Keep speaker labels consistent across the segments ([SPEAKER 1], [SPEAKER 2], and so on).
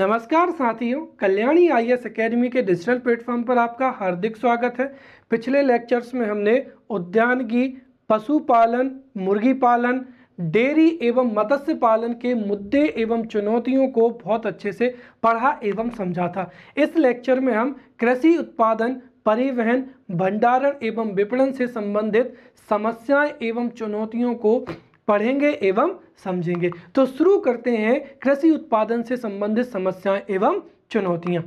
[SPEAKER 1] नमस्कार साथियों Kalyani I S academy के डिजिटल प्लेटफॉर्म पर आपका हार्दिक स्वागत है पिछले लेक्चर्स में हमने की पशुपालन मुर्गी पालन डेयरी एवं मत्स्य पालन के मुद्दे एवं चुनौतियों को बहुत अच्छे से पढ़ा एवं समझा था इस लेक्चर में हम कृषि उत्पादन परिवहन भंडारण एवं विपणन से संबंधित समस्याएं एवं चुनौतियों को पढ़ेंगे एवं समझेंगे तो शुरू करते हैं कृषि उत्पादन से संबंधित समस्याएं एवं चुनौतियां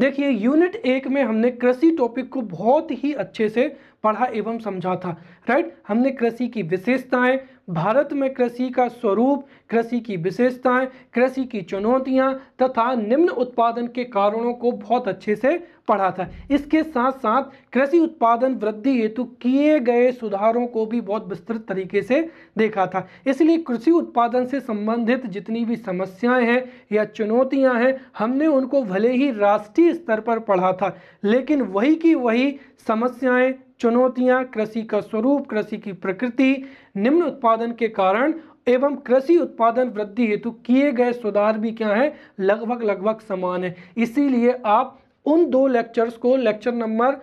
[SPEAKER 1] देखिए यूनिट एक में हमने कृषि टॉपिक को बहुत ही अच्छे से पढ़ा एवं समझा था राइट हमने कृषि की विशेषताएं भारत में कृषि का स्वरूप कृषि की विशेषताएं कृषि की चुनौतियां तथा निम्न उत्पादन के कारणों को बहुत अच्छे से पढ़ा था इसके साथ साथ कृषि उत्पादन वृद्धि हेतु किए गए सुधारों को भी बहुत विस्तृत तरीके से देखा था इसलिए कृषि उत्पादन से संबंधित जितनी भी समस्याएं हैं या चुनौतियां हैं हमने उनको भले ही राष्ट्रीय स्तर पर पढ़ा था लेकिन वही की वही समस्याएं चुनौतियां कृषि का स्वरूप कृषि की प्रकृति निम्न उत्पादन के कारण एवं कृषि उत्पादन वृद्धि हेतु किए गए सुधार भी क्या है लगभग लगभग समान है इसीलिए आप उन दो लेक्चर्स को लेक्चर नंबर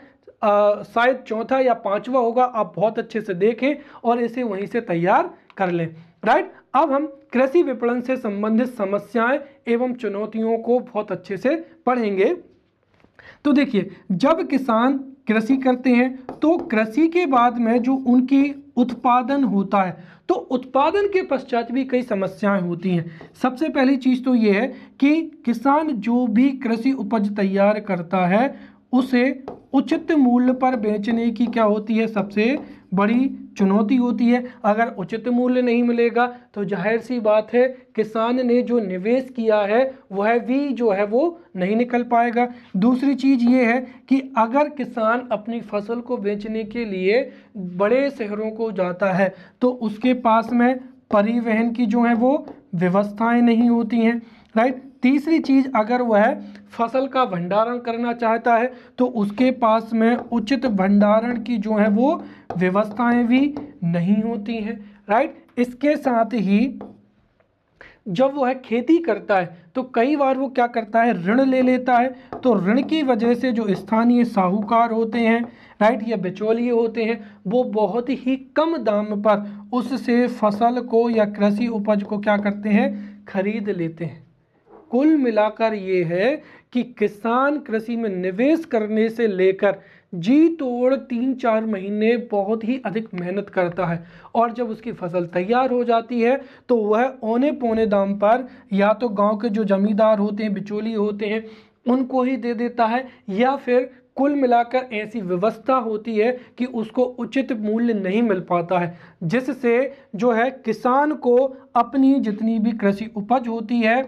[SPEAKER 1] शायद चौथा या पांचवा होगा आप बहुत अच्छे से देखें और इसे वहीं से तैयार कर लें राइट अब हम कृषि विपणन से संबंधित समस्याएं एवं चुनौतियों को बहुत अच्छे से पढ़ेंगे तो देखिए जब किसान कृषि करते हैं तो कृषि के बाद में जो उनकी उत्पादन होता है तो उत्पादन के पश्चात भी कई समस्याएं होती हैं सबसे पहली चीज़ तो ये है कि किसान जो भी कृषि उपज तैयार करता है उसे उचित मूल्य पर बेचने की क्या होती है सबसे बड़ी चुनौती होती है अगर उचित मूल्य नहीं मिलेगा तो जाहिर सी बात है किसान ने जो निवेश किया है वह भी जो है वो नहीं निकल पाएगा दूसरी चीज़ ये है कि अगर किसान अपनी फसल को बेचने के लिए बड़े शहरों को जाता है तो उसके पास में परिवहन की जो है वो व्यवस्थाएं नहीं होती हैं राइट तीसरी चीज़ अगर वह फसल का भंडारण करना चाहता है तो उसके पास में उचित भंडारण की जो है वो व्यवस्थाएं भी नहीं होती हैं राइट इसके साथ ही जब वह खेती करता है तो कई बार वो क्या करता है ऋण ले लेता है तो ऋण की वजह से जो स्थानीय साहूकार होते हैं राइट या बिचौलिए होते हैं वो बहुत ही कम दाम पर उससे फसल को या कृषि उपज को क्या करते हैं खरीद लेते हैं कुल मिलाकर ये है कि किसान कृषि में निवेश करने से लेकर जी तोड़ तीन चार महीने बहुत ही अधिक मेहनत करता है और जब उसकी फसल तैयार हो जाती है तो वह औने पौने दाम पर या तो गांव के जो जमींदार होते हैं बिचौली होते हैं उनको ही दे देता है या फिर कुल मिलाकर ऐसी व्यवस्था होती है कि उसको उचित मूल्य नहीं मिल पाता है जिससे जो है किसान को अपनी जितनी भी कृषि उपज होती है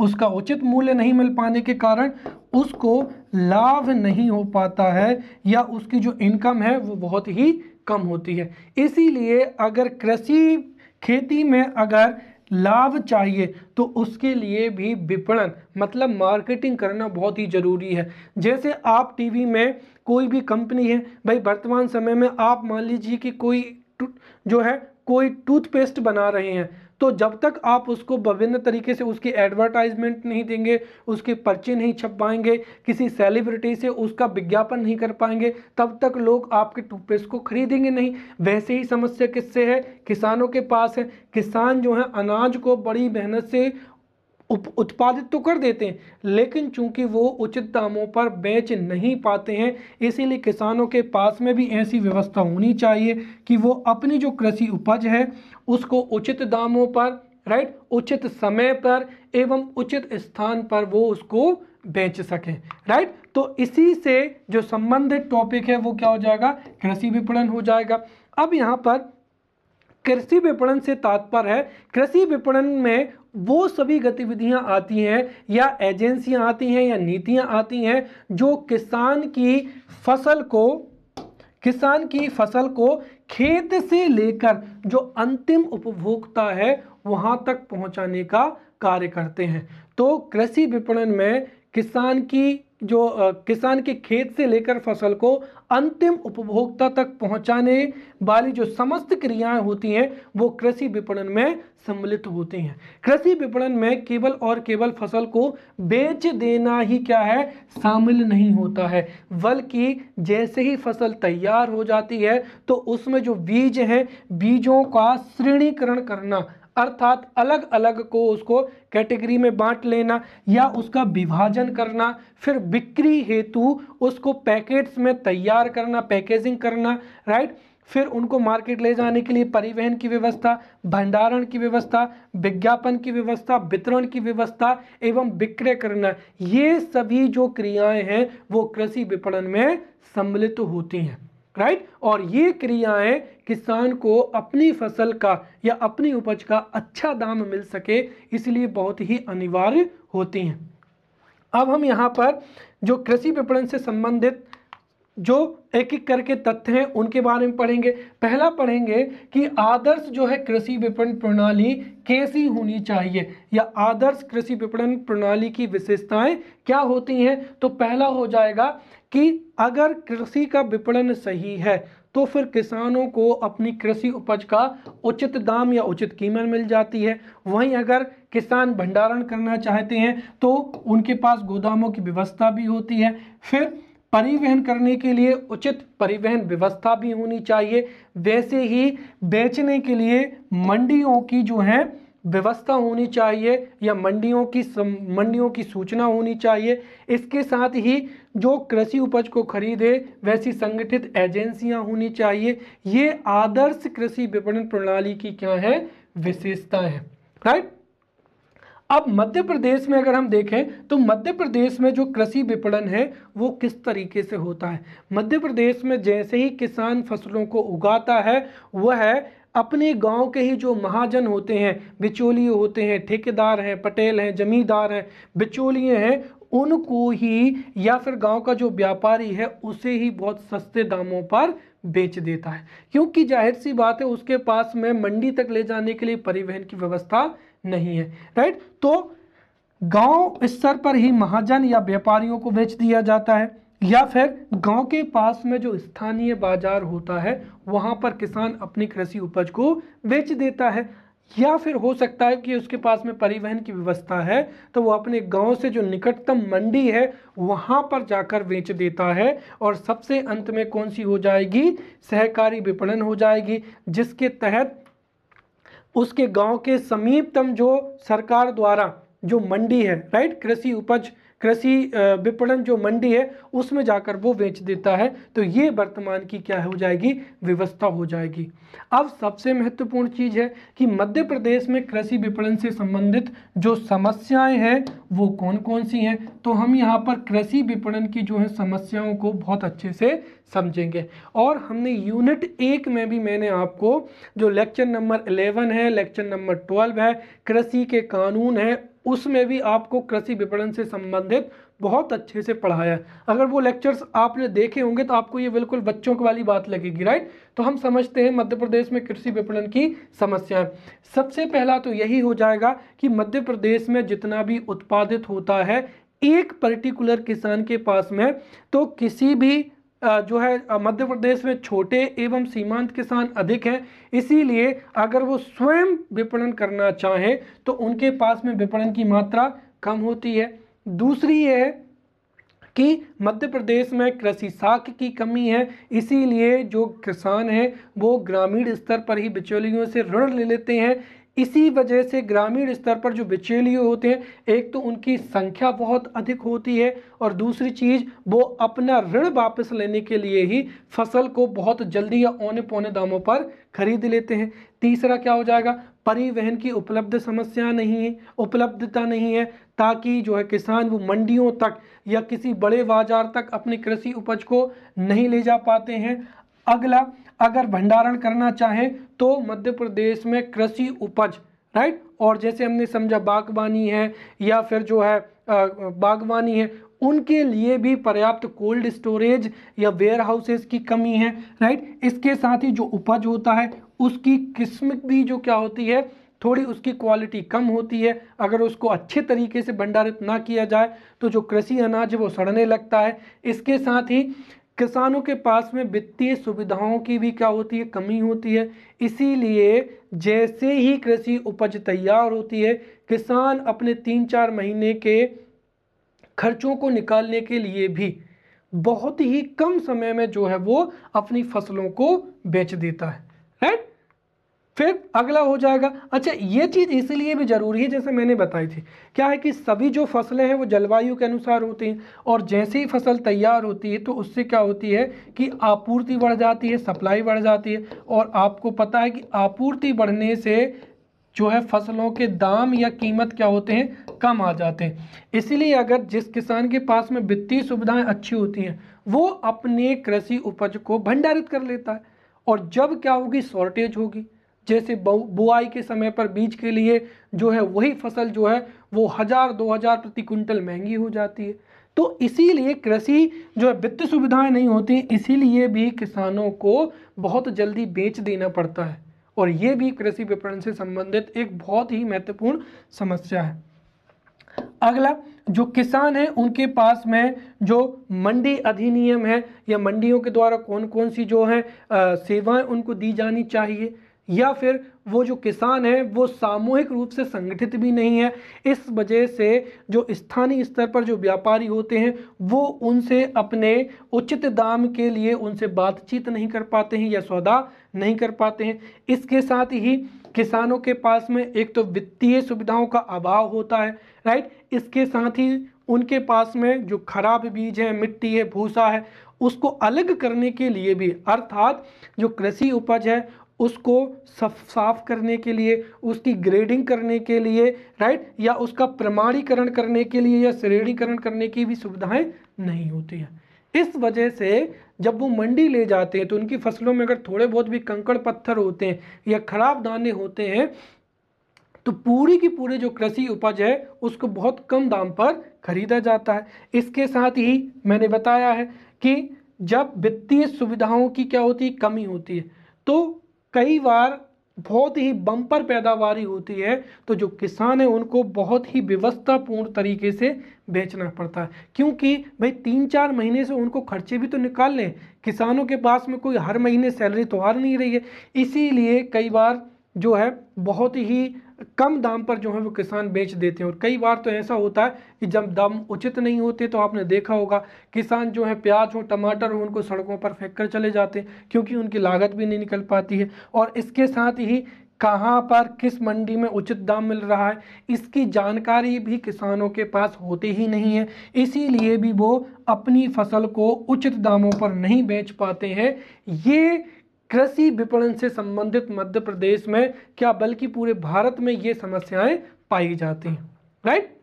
[SPEAKER 1] उसका उचित मूल्य नहीं मिल पाने के कारण उसको लाभ नहीं हो पाता है या उसकी जो इनकम है वो बहुत ही कम होती है इसीलिए अगर कृषि खेती में अगर लाभ चाहिए तो उसके लिए भी विपणन मतलब मार्केटिंग करना बहुत ही ज़रूरी है जैसे आप टीवी में कोई भी कंपनी है भाई वर्तमान समय में आप मान लीजिए कि कोई जो है कोई टूथपेस्ट बना रहे हैं तो जब तक आप उसको विभिन्न तरीके से उसकी एडवर्टाइजमेंट नहीं देंगे उसके पर्चे नहीं छप पाएंगे किसी सेलिब्रिटी से उसका विज्ञापन नहीं कर पाएंगे तब तक लोग आपके टूथपेस्ट को खरीदेंगे नहीं वैसे ही समस्या किससे है किसानों के पास है किसान जो है अनाज को बड़ी मेहनत से उप उत्पादित तो कर देते हैं लेकिन चूंकि वो उचित दामों पर बेच नहीं पाते हैं इसीलिए किसानों के पास में भी ऐसी व्यवस्था होनी चाहिए कि वो अपनी जो कृषि उपज है उसको उचित दामों पर राइट उचित समय पर एवं उचित स्थान पर वो उसको बेच सकें राइट तो इसी से जो संबंधित टॉपिक है वो क्या हो जाएगा कृषि विपणन हो जाएगा अब यहाँ पर कृषि विपणन से तात्पर्य है कृषि विपणन में वो सभी गतिविधियां आती हैं या एजेंसियां आती हैं या नीतियां आती हैं जो किसान की फसल को किसान की फसल को खेत से लेकर जो अंतिम उपभोक्ता है वहां तक पहुंचाने का कार्य करते हैं तो कृषि विपणन में किसान की जो किसान के खेत से लेकर फसल को अंतिम उपभोक्ता तक पहुंचाने वाली जो समस्त क्रियाएं होती हैं वो कृषि विपणन में सम्मिलित होती हैं कृषि विपणन में केवल और केवल फसल को बेच देना ही क्या है शामिल नहीं होता है बल्कि जैसे ही फसल तैयार हो जाती है तो उसमें जो बीज हैं बीजों का श्रेणीकरण करना अर्थात अलग अलग को उसको कैटेगरी में बांट लेना या उसका विभाजन करना फिर बिक्री हेतु उसको पैकेट्स में तैयार करना पैकेजिंग करना राइट फिर उनको मार्केट ले जाने के लिए परिवहन की व्यवस्था भंडारण की व्यवस्था विज्ञापन की व्यवस्था वितरण की व्यवस्था एवं विक्रय करना ये सभी जो क्रियाएं हैं वो कृषि विपणन में सम्मिलित होती हैं राइट और ये क्रियाएं किसान को अपनी फसल का या अपनी उपज का अच्छा दाम मिल सके इसलिए बहुत ही अनिवार्य होती हैं अब हम यहाँ पर जो कृषि विपणन से संबंधित जो एक एक करके तथ्य हैं उनके बारे में पढ़ेंगे पहला पढ़ेंगे कि आदर्श जो है कृषि विपणन प्रणाली कैसी होनी चाहिए या आदर्श कृषि विपणन प्रणाली की विशेषताएं क्या होती हैं तो पहला हो जाएगा कि अगर कृषि का विपणन सही है तो फिर किसानों को अपनी कृषि उपज का उचित दाम या उचित कीमत मिल जाती है वहीं अगर किसान भंडारण करना चाहते हैं तो उनके पास गोदामों की व्यवस्था भी होती है फिर परिवहन करने के लिए उचित परिवहन व्यवस्था भी होनी चाहिए वैसे ही बेचने के लिए मंडियों की जो है व्यवस्था होनी चाहिए या मंडियों की मंडियों की सूचना होनी चाहिए इसके साथ ही जो कृषि उपज को खरीदे वैसी संगठित एजेंसियां होनी चाहिए ये आदर्श कृषि विपणन प्रणाली की क्या है विशेषता है राइट अब मध्य प्रदेश में अगर हम देखें तो मध्य प्रदेश में जो कृषि विपणन है वो किस तरीके से होता है मध्य प्रदेश में जैसे ही किसान फसलों को उगाता है वह अपने गांव के ही जो महाजन होते हैं बिचौलिए होते हैं ठेकेदार हैं पटेल हैं जमींदार हैं बिचौलिए हैं उनको ही या फिर गांव का जो व्यापारी है उसे ही बहुत सस्ते दामों पर बेच देता है क्योंकि जाहिर सी बात है उसके पास में मंडी तक ले जाने के लिए परिवहन की व्यवस्था नहीं है राइट तो गांव स्तर पर ही महाजन या व्यापारियों को बेच दिया जाता है या फिर गांव के पास में जो स्थानीय बाजार होता है वहां पर किसान अपनी कृषि उपज को बेच देता है या फिर हो सकता है कि उसके पास में परिवहन की व्यवस्था है तो वो अपने गांव से जो निकटतम मंडी है वहां पर जाकर बेच देता है और सबसे अंत में कौन सी हो जाएगी सहकारी विपणन हो जाएगी जिसके तहत उसके गांव के समीपतम जो सरकार द्वारा जो मंडी है राइट कृषि उपज कृषि विपणन जो मंडी है उसमें जाकर वो बेच देता है तो ये वर्तमान की क्या हो जाएगी व्यवस्था हो जाएगी अब सबसे महत्वपूर्ण चीज़ है कि मध्य प्रदेश में कृषि विपणन से संबंधित जो समस्याएं हैं वो कौन कौन सी हैं तो हम यहाँ पर कृषि विपणन की जो है समस्याओं को बहुत अच्छे से समझेंगे और हमने यूनिट एक में भी मैंने आपको जो लेक्चर नंबर 11 है लेक्चर नंबर 12 है कृषि के कानून है उसमें भी आपको कृषि विपणन से संबंधित बहुत अच्छे से पढ़ाया है अगर वो लेक्चर्स आपने देखे होंगे तो आपको ये बिल्कुल बच्चों की वाली बात लगेगी राइट तो हम समझते हैं मध्य प्रदेश में कृषि विपणन की समस्याएं सबसे पहला तो यही हो जाएगा कि मध्य प्रदेश में जितना भी उत्पादित होता है एक पर्टिकुलर किसान के पास में तो किसी भी जो है मध्य प्रदेश में छोटे एवं सीमांत किसान अधिक हैं इसीलिए अगर वो स्वयं विपणन करना चाहें तो उनके पास में विपणन की मात्रा कम होती है दूसरी ये है कि मध्य प्रदेश में कृषि साख की कमी है इसीलिए जो किसान हैं वो ग्रामीण स्तर पर ही बिचौलियों से ऋण ले लेते हैं इसी वजह से ग्रामीण स्तर पर जो बिचौलिए होते हैं एक तो उनकी संख्या बहुत अधिक होती है और दूसरी चीज़ वो अपना ऋण वापस लेने के लिए ही फसल को बहुत जल्दी या औने पौने दामों पर खरीद लेते हैं तीसरा क्या हो जाएगा परिवहन की उपलब्ध समस्या नहीं है उपलब्धता नहीं है ताकि जो है किसान वो मंडियों तक या किसी बड़े बाजार तक अपनी कृषि उपज को नहीं ले जा पाते हैं अगला अगर भंडारण करना चाहें तो मध्य प्रदेश में कृषि उपज राइट और जैसे हमने समझा बागवानी है या फिर जो है बागवानी है उनके लिए भी पर्याप्त कोल्ड स्टोरेज या वेयर हाउसेस की कमी है राइट इसके साथ ही जो उपज होता है उसकी किस्म भी जो क्या होती है थोड़ी उसकी क्वालिटी कम होती है अगर उसको अच्छे तरीके से भंडारित ना किया जाए तो जो कृषि अनाज है वो सड़ने लगता है इसके साथ ही किसानों के पास में वित्तीय सुविधाओं की भी क्या होती है कमी होती है इसीलिए जैसे ही कृषि उपज तैयार होती है किसान अपने तीन चार महीने के खर्चों को निकालने के लिए भी बहुत ही कम समय में जो है वो अपनी फसलों को बेच देता है राइट फिर अगला हो जाएगा अच्छा ये चीज़ इसीलिए भी ज़रूरी है जैसे मैंने बताई थी क्या है कि सभी जो फसलें हैं वो जलवायु के अनुसार होती हैं और जैसे ही फसल तैयार होती है तो उससे क्या होती है कि आपूर्ति बढ़ जाती है सप्लाई बढ़ जाती है और आपको पता है कि आपूर्ति बढ़ने से जो है फसलों के दाम या कीमत क्या होते हैं कम आ जाते हैं इसीलिए अगर जिस किसान के पास में वित्तीय सुविधाएं अच्छी होती हैं वो अपने कृषि उपज को भंडारित कर लेता है और जब क्या होगी शॉर्टेज होगी जैसे बुआई के समय पर बीज के लिए जो है वही फसल जो है वो हज़ार दो हज़ार प्रति कुंटल महंगी हो जाती है तो इसीलिए कृषि जो है वित्त सुविधाएं नहीं होती इसीलिए भी किसानों को बहुत जल्दी बेच देना पड़ता है और ये भी कृषि विपणन से संबंधित एक बहुत ही महत्वपूर्ण समस्या है अगला जो किसान है उनके पास में जो मंडी अधिनियम है या मंडियों के द्वारा कौन कौन सी जो है सेवाएं उनको दी जानी चाहिए या फिर वो जो किसान है वो सामूहिक रूप से संगठित भी नहीं है इस वजह से जो स्थानीय स्तर पर जो व्यापारी होते हैं वो उनसे अपने उचित दाम के लिए उनसे बातचीत नहीं कर पाते हैं या सौदा नहीं कर पाते हैं इसके साथ ही किसानों के पास में एक तो वित्तीय सुविधाओं का अभाव होता है राइट इसके साथ ही उनके पास में जो खराब बीज है मिट्टी है भूसा है उसको अलग करने के लिए भी अर्थात जो कृषि उपज है उसको साफ करने के लिए उसकी ग्रेडिंग करने के लिए राइट या उसका प्रमाणीकरण करने के लिए या श्रेणीकरण करने की भी सुविधाएं नहीं होती हैं इस वजह से जब वो मंडी ले जाते हैं तो उनकी फसलों में अगर थोड़े बहुत भी कंकड़ पत्थर होते हैं या खराब दाने होते हैं तो पूरी की पूरी जो कृषि उपज है उसको बहुत कम दाम पर खरीदा जाता है इसके साथ ही मैंने बताया है कि जब वित्तीय सुविधाओं की क्या होती है कमी होती है तो कई बार बहुत ही बम्पर पैदावारी होती है तो जो किसान है उनको बहुत ही व्यवस्थापूर्ण तरीके से बेचना पड़ता है क्योंकि भाई तीन चार महीने से उनको खर्चे भी तो निकाल लें किसानों के पास में कोई हर महीने सैलरी तो आ नहीं रही है इसीलिए कई बार जो है बहुत ही कम दाम पर जो है वो किसान बेच देते हैं और कई बार तो ऐसा होता है कि जब दाम उचित नहीं होते तो आपने देखा होगा किसान जो है प्याज हो टमाटर हो उनको सड़कों पर फेंक कर चले जाते हैं क्योंकि उनकी लागत भी नहीं निकल पाती है और इसके साथ ही कहाँ पर किस मंडी में उचित दाम मिल रहा है इसकी जानकारी भी किसानों के पास होती ही नहीं है इसीलिए भी वो अपनी फसल को उचित दामों पर नहीं बेच पाते हैं ये कृषि विपणन से संबंधित मध्य प्रदेश में क्या बल्कि पूरे भारत में ये समस्याएं पाई जाती हैं राइट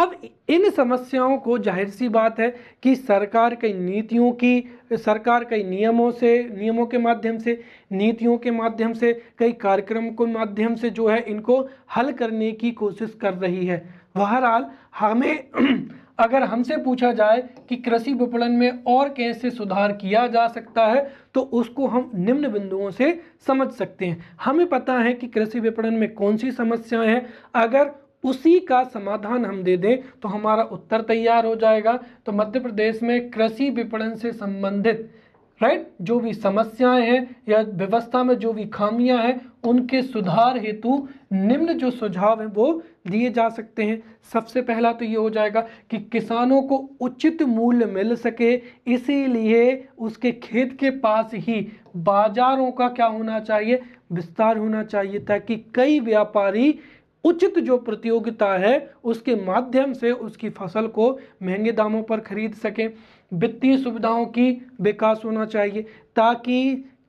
[SPEAKER 1] अब इन समस्याओं को जाहिर सी बात है कि सरकार कई नीतियों की सरकार कई नियमों से नियमों के माध्यम से नीतियों के माध्यम से कई कार्यक्रम के माध्यम से जो है इनको हल करने की कोशिश कर रही है बहरहाल हमें अगर हमसे पूछा जाए कि कृषि विपणन में और कैसे सुधार किया जा सकता है तो उसको हम निम्न बिंदुओं से समझ सकते हैं हमें पता है कि कृषि विपणन में कौन सी समस्याएं हैं अगर उसी का समाधान हम दे दें तो हमारा उत्तर तैयार हो जाएगा तो मध्य प्रदेश में कृषि विपणन से संबंधित राइट जो भी समस्याएं हैं या व्यवस्था में जो भी खामियां हैं उनके सुधार हेतु निम्न जो सुझाव हैं वो दिए जा सकते हैं सबसे पहला तो ये हो जाएगा कि किसानों को उचित मूल्य मिल सके इसीलिए उसके खेत के पास ही बाजारों का क्या होना चाहिए विस्तार होना चाहिए ताकि कई व्यापारी उचित जो प्रतियोगिता है उसके माध्यम से उसकी फसल को महंगे दामों पर खरीद सकें वित्तीय सुविधाओं की विकास होना चाहिए ताकि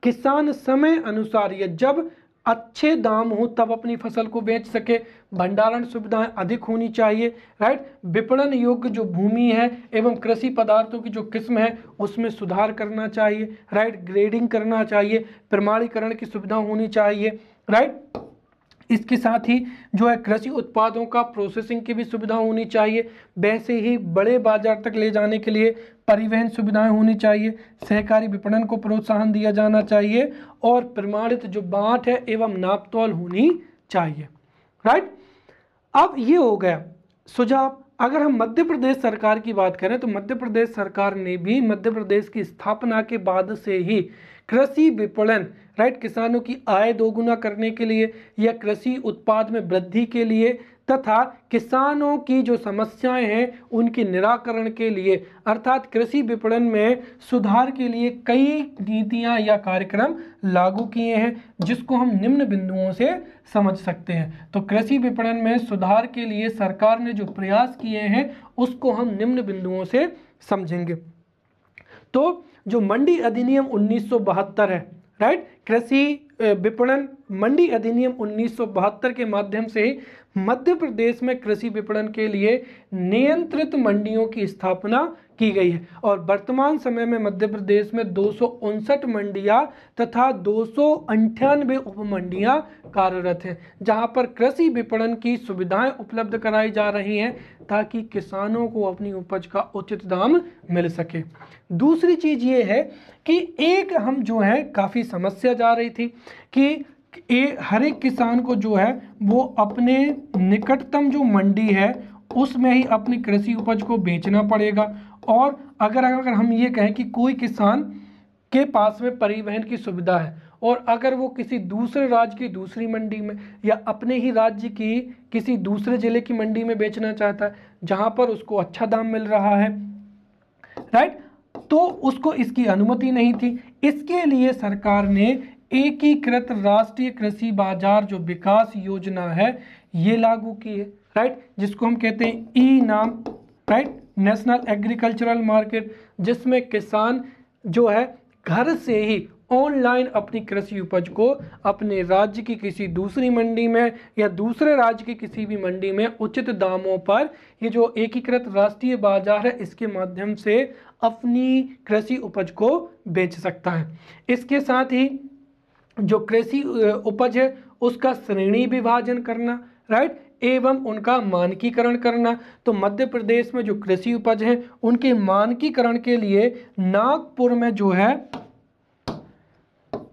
[SPEAKER 1] किसान समय अनुसार या जब अच्छे दाम हो तब अपनी फसल को बेच सके भंडारण सुविधाएं अधिक होनी चाहिए राइट विपणन योग्य जो भूमि है एवं कृषि पदार्थों की जो किस्म है उसमें सुधार करना चाहिए राइट ग्रेडिंग करना चाहिए प्रमाणीकरण की सुविधा होनी चाहिए राइट इसके साथ ही जो है कृषि उत्पादों का प्रोसेसिंग की भी सुविधा होनी चाहिए वैसे ही बड़े बाजार तक ले जाने के लिए परिवहन सुविधाएं होनी चाहिए सहकारी विपणन को प्रोत्साहन दिया जाना चाहिए और प्रमाणित जो बाट है एवं नापतौल होनी चाहिए राइट अब ये हो गया सुझाव अगर हम मध्य प्रदेश सरकार की बात करें तो मध्य प्रदेश सरकार ने भी मध्य प्रदेश की स्थापना के बाद से ही कृषि विपणन राइट किसानों की आय दोगुना करने के लिए या कृषि उत्पाद में वृद्धि के लिए तथा किसानों की जो समस्याएं हैं उनके निराकरण के लिए अर्थात कृषि विपणन में सुधार के लिए कई नीतियां या कार्यक्रम लागू किए हैं जिसको हम निम्न बिंदुओं से समझ सकते हैं तो कृषि विपणन में सुधार के लिए सरकार ने जो प्रयास किए हैं उसको हम निम्न बिंदुओं से समझेंगे तो जो मंडी अधिनियम उन्नीस है राइट कृषि विपणन मंडी अधिनियम 1972 के माध्यम से मध्य प्रदेश में कृषि विपणन के लिए नियंत्रित मंडियों की स्थापना की गई है और वर्तमान समय में मध्य प्रदेश में दो मंडियां तथा दो सौ उपमंडियां कार्यरत हैं जहां पर कृषि विपणन की सुविधाएं उपलब्ध कराई जा रही हैं ताकि किसानों को अपनी उपज का उचित दाम मिल सके दूसरी चीज़ ये है कि एक हम जो है काफ़ी समस्या जा रही थी कि ए, हर एक किसान को जो है वो अपने निकटतम जो मंडी है उसमें ही अपनी कृषि उपज को बेचना पड़ेगा और अगर अगर हम ये कहें कि कोई किसान के पास में परिवहन की सुविधा है और अगर वो किसी दूसरे राज्य की दूसरी मंडी में या अपने ही राज्य की किसी दूसरे ज़िले की मंडी में बेचना चाहता है जहाँ पर उसको अच्छा दाम मिल रहा है राइट तो उसको इसकी अनुमति नहीं थी इसके लिए सरकार ने एकीकृत राष्ट्रीय कृषि बाजार जो विकास योजना है ये लागू की है राइट जिसको हम कहते हैं ई नाम राइट नेशनल एग्रीकल्चरल मार्केट जिसमें किसान जो है घर से ही ऑनलाइन अपनी कृषि उपज को अपने राज्य की किसी दूसरी मंडी में या दूसरे राज्य की किसी भी मंडी में उचित दामों पर ये जो एकीकृत राष्ट्रीय बाजार है इसके माध्यम से अपनी कृषि उपज को बेच सकता है इसके साथ ही जो कृषि उपज है उसका श्रेणी विभाजन करना राइट एवं उनका मानकीकरण करना तो मध्य प्रदेश में जो कृषि उपज हैं उनके मानकीकरण के लिए नागपुर में जो है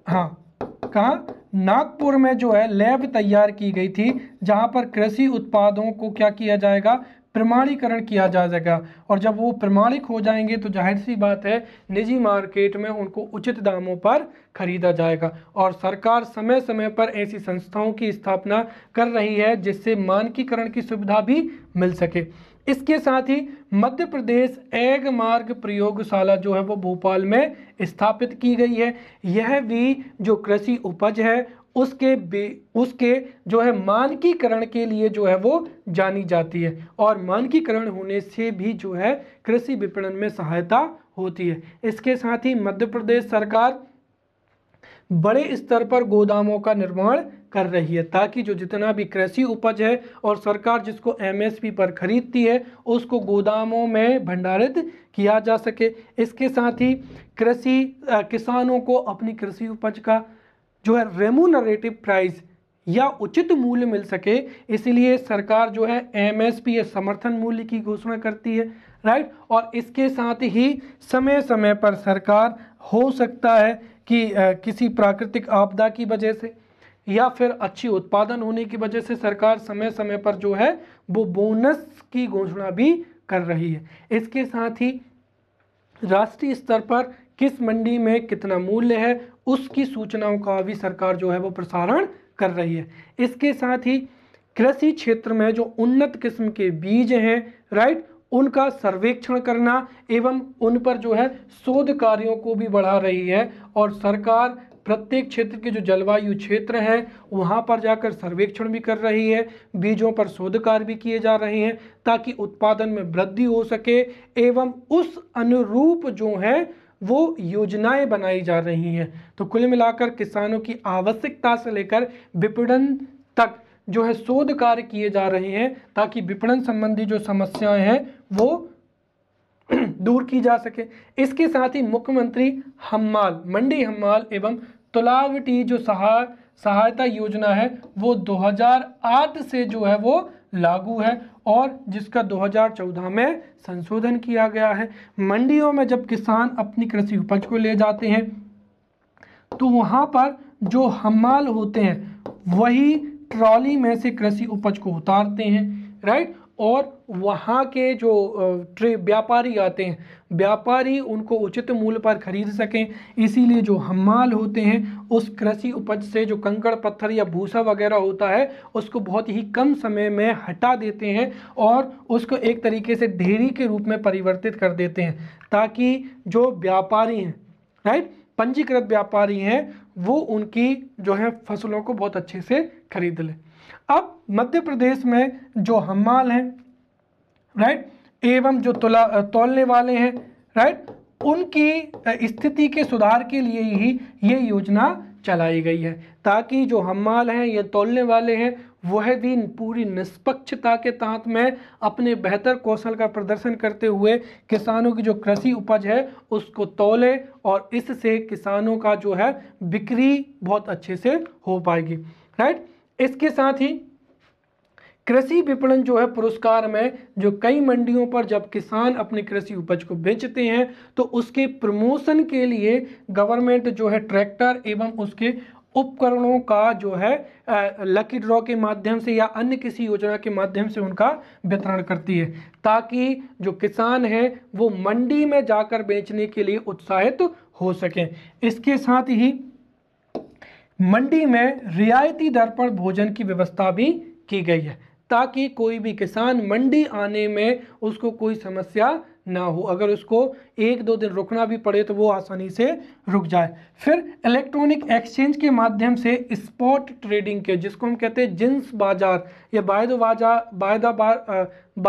[SPEAKER 1] हाँ कहा नागपुर में जो है लैब तैयार की गई थी जहां पर कृषि उत्पादों को क्या किया जाएगा प्रमाणीकरण किया जा जाएगा और जब वो प्रमाणिक हो जाएंगे तो जाहिर सी बात है निजी मार्केट में उनको उचित दामों पर खरीदा जाएगा और सरकार समय समय पर ऐसी संस्थाओं की स्थापना कर रही है जिससे मानकीकरण की सुविधा भी मिल सके इसके साथ ही मध्य प्रदेश एग मार्ग प्रयोगशाला जो है वो भोपाल में स्थापित की गई है यह भी जो कृषि उपज है उसके उसके जो है मानकीकरण के लिए जो है वो जानी जाती है और मानकीकरण होने से भी जो है कृषि विपणन में सहायता होती है इसके साथ ही मध्य प्रदेश सरकार बड़े स्तर पर गोदामों का निर्माण कर रही है ताकि जो जितना भी कृषि उपज है और सरकार जिसको एमएसपी पर खरीदती है उसको गोदामों में भंडारित किया जा सके इसके साथ ही कृषि किसानों को अपनी कृषि उपज का जो है रेमोनरेटिव प्राइस या उचित मूल्य मिल सके इसलिए सरकार जो है एम एस पी या समर्थन मूल्य की घोषणा करती है राइट और इसके साथ ही समय समय पर सरकार हो सकता है कि आ, किसी प्राकृतिक आपदा की वजह से या फिर अच्छी उत्पादन होने की वजह से सरकार समय समय पर जो है वो बोनस की घोषणा भी कर रही है इसके साथ ही राष्ट्रीय स्तर पर किस मंडी में कितना मूल्य है उसकी सूचनाओं का भी सरकार जो है वो प्रसारण कर रही है इसके साथ ही कृषि क्षेत्र में जो उन्नत किस्म के बीज हैं राइट उनका सर्वेक्षण करना एवं उन पर जो है शोध कार्यों को भी बढ़ा रही है और सरकार प्रत्येक क्षेत्र के जो जलवायु क्षेत्र है वहाँ पर जाकर सर्वेक्षण भी कर रही है बीजों पर शोध कार्य भी किए जा रहे हैं ताकि उत्पादन में वृद्धि हो सके एवं उस अनुरूप जो है वो योजनाएं बनाई जा रही हैं तो कुल मिलाकर किसानों की आवश्यकता से लेकर विपणन तक जो है शोध कार्य किए जा रहे हैं ताकि विपणन संबंधी जो समस्याएं हैं वो दूर की जा सके इसके साथ ही मुख्यमंत्री हम्माल मंडी हम्माल एवं तुलावटी जो सहा सहायता योजना है वो 2008 से जो है वो लागू है और जिसका 2014 में संशोधन किया गया है मंडियों में जब किसान अपनी कृषि उपज को ले जाते हैं तो वहाँ पर जो हमाल होते हैं वही ट्रॉली में से कृषि उपज को उतारते हैं राइट और वहाँ के जो ट्रे व्यापारी आते हैं व्यापारी उनको उचित मूल्य पर खरीद सकें इसीलिए जो हमाल होते हैं उस कृषि उपज से जो कंकड़ पत्थर या भूसा वगैरह होता है उसको बहुत ही कम समय में हटा देते हैं और उसको एक तरीके से ढेरी के रूप में परिवर्तित कर देते हैं ताकि जो व्यापारी हैं राइट पंजीकृत व्यापारी हैं वो उनकी जो है फसलों को बहुत अच्छे से खरीद लें अब मध्य प्रदेश में जो हमाल हैं राइट एवं जो तोला तोलने वाले हैं राइट उनकी स्थिति के सुधार के लिए ही ये योजना चलाई गई है ताकि जो हमाल हैं ये तोलने वाले हैं वह भी पूरी निष्पक्षता के तहत में अपने बेहतर कौशल का प्रदर्शन करते हुए किसानों की जो कृषि उपज है उसको तोले और इससे किसानों का जो है बिक्री बहुत अच्छे से हो पाएगी राइट इसके साथ ही कृषि विपणन जो है पुरस्कार में जो कई मंडियों पर जब किसान अपनी कृषि उपज को बेचते हैं तो उसके प्रमोशन के लिए गवर्नमेंट जो है ट्रैक्टर एवं उसके उपकरणों का जो है लकी ड्रॉ के माध्यम से या अन्य किसी योजना के माध्यम से उनका वितरण करती है ताकि जो किसान हैं वो मंडी में जाकर बेचने के लिए उत्साहित तो हो सकें इसके साथ ही मंडी में रियायती दर पर भोजन की व्यवस्था भी की गई है ताकि कोई भी किसान मंडी आने में उसको कोई समस्या ना हो अगर उसको एक दो दिन रुकना भी पड़े तो वो आसानी से रुक जाए फिर इलेक्ट्रॉनिक एक्सचेंज के माध्यम से स्पॉट ट्रेडिंग के जिसको हम कहते हैं जिन्स बाजार या बायदो बाजार बायदा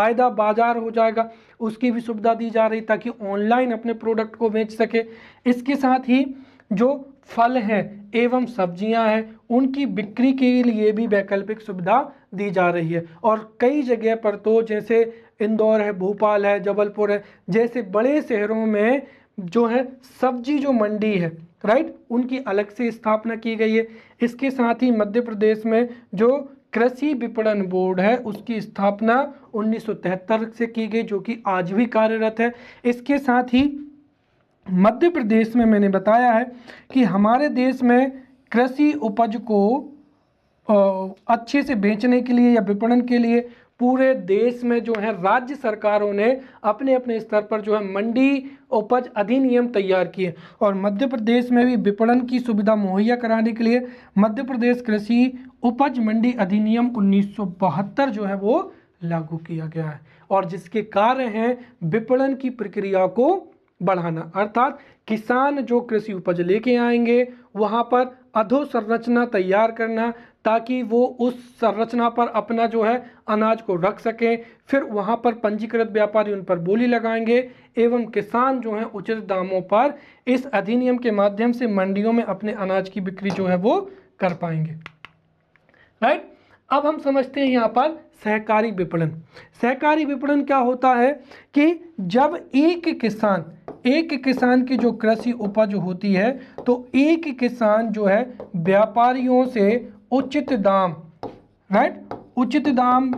[SPEAKER 1] बायदा बाजार हो जाएगा उसकी भी सुविधा दी जा रही ताकि ऑनलाइन अपने प्रोडक्ट को बेच सके इसके साथ ही जो फल हैं एवं सब्जियां हैं उनकी बिक्री के लिए भी वैकल्पिक सुविधा दी जा रही है और कई जगह पर तो जैसे इंदौर है भोपाल है जबलपुर है जैसे बड़े शहरों में जो है सब्जी जो मंडी है राइट उनकी अलग से स्थापना की गई है इसके साथ ही मध्य प्रदेश में जो कृषि विपणन बोर्ड है उसकी स्थापना 1973 से की गई जो कि आज भी कार्यरत है इसके साथ ही मध्य प्रदेश में मैंने बताया है कि हमारे देश में कृषि उपज को अच्छे से बेचने के लिए या विपणन के लिए पूरे देश में जो है राज्य सरकारों ने अपने अपने स्तर पर जो है मंडी उपज अधिनियम तैयार किए और मध्य प्रदेश में भी विपणन की सुविधा मुहैया कराने के लिए मध्य प्रदेश कृषि उपज मंडी अधिनियम 1972 जो है वो लागू किया गया है और जिसके कार्य हैं विपणन की प्रक्रिया को बढ़ाना अर्थात किसान जो कृषि उपज लेके आएंगे वहाँ पर अधोसंरचना तैयार करना ताकि वो उस संरचना पर अपना जो है अनाज को रख सकें फिर वहाँ पर पंजीकृत व्यापारी उन पर बोली लगाएंगे एवं किसान जो है उचित दामों पर इस अधिनियम के माध्यम से मंडियों में अपने अनाज की बिक्री जो है वो कर पाएंगे राइट अब हम समझते हैं यहाँ पर सहकारी विपणन सहकारी विपणन क्या होता है कि जब एक किसान एक किसान की जो कृषि उपज होती है तो एक किसान जो है व्यापारियों से उचित दाम राइट उचित दाम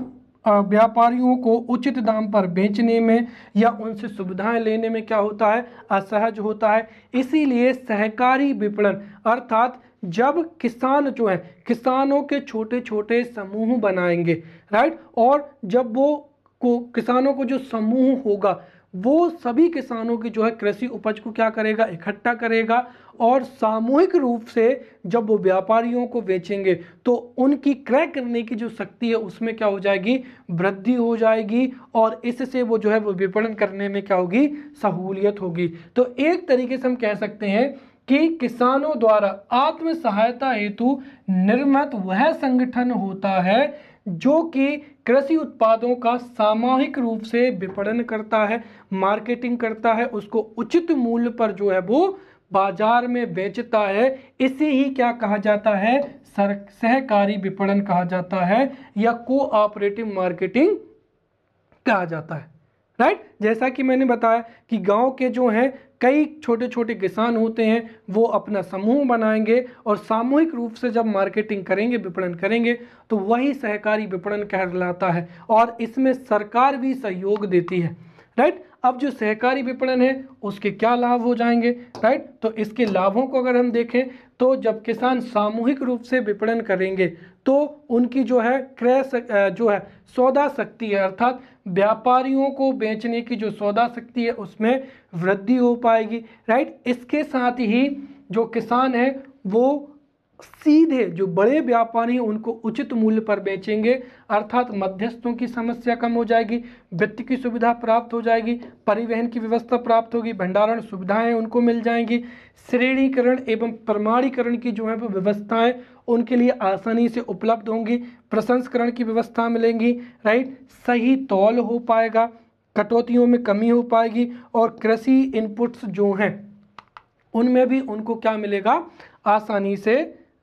[SPEAKER 1] व्यापारियों को उचित दाम पर बेचने में या उनसे सुविधाएं लेने में क्या होता है असहज होता है इसीलिए सहकारी विपणन अर्थात जब किसान जो है किसानों के छोटे छोटे समूह बनाएंगे राइट और जब वो को किसानों को जो समूह होगा वो सभी किसानों की जो है कृषि उपज को क्या करेगा इकट्ठा करेगा और सामूहिक रूप से जब वो व्यापारियों को बेचेंगे तो उनकी क्रय करने की जो शक्ति है उसमें क्या हो जाएगी वृद्धि हो जाएगी और इससे वो जो है वो विपणन करने में क्या होगी सहूलियत होगी तो एक तरीके से हम कह सकते हैं कि किसानों द्वारा आत्म सहायता हेतु निर्मित वह संगठन होता है जो कि कृषि उत्पादों का सामूहिक रूप से विपणन करता है मार्केटिंग करता है उसको उचित मूल्य पर जो है वो बाजार में बेचता है इसे ही क्या कहा जाता है सर सहकारी विपणन कहा जाता है या कोऑपरेटिव मार्केटिंग कहा जाता है राइट जैसा कि मैंने बताया कि गांव के जो हैं कई छोटे छोटे किसान होते हैं वो अपना समूह बनाएंगे और सामूहिक रूप से जब मार्केटिंग करेंगे विपणन करेंगे तो वही सहकारी विपणन कहलाता है और इसमें सरकार भी सहयोग देती है राइट अब जो सहकारी विपणन है उसके क्या लाभ हो जाएंगे राइट तो इसके लाभों को अगर हम देखें तो जब किसान सामूहिक रूप से विपणन करेंगे तो उनकी जो है क्रय जो है सौदा शक्ति है अर्थात व्यापारियों को बेचने की जो सौदा शक्ति है उसमें वृद्धि हो पाएगी राइट इसके साथ ही जो किसान है वो सीधे जो बड़े व्यापारी हैं उनको उचित मूल्य पर बेचेंगे अर्थात मध्यस्थों की समस्या कम हो जाएगी वित्त की सुविधा प्राप्त हो जाएगी परिवहन की व्यवस्था प्राप्त होगी भंडारण सुविधाएं उनको मिल जाएंगी श्रेणीकरण एवं प्रमाणीकरण की जो है वो व्यवस्थाएं उनके लिए आसानी से उपलब्ध होंगी प्रसंस्करण की व्यवस्था मिलेंगी राइट सही तौल हो पाएगा कटौतियों में कमी हो पाएगी और कृषि इनपुट्स जो हैं उनमें भी उनको क्या मिलेगा आसानी से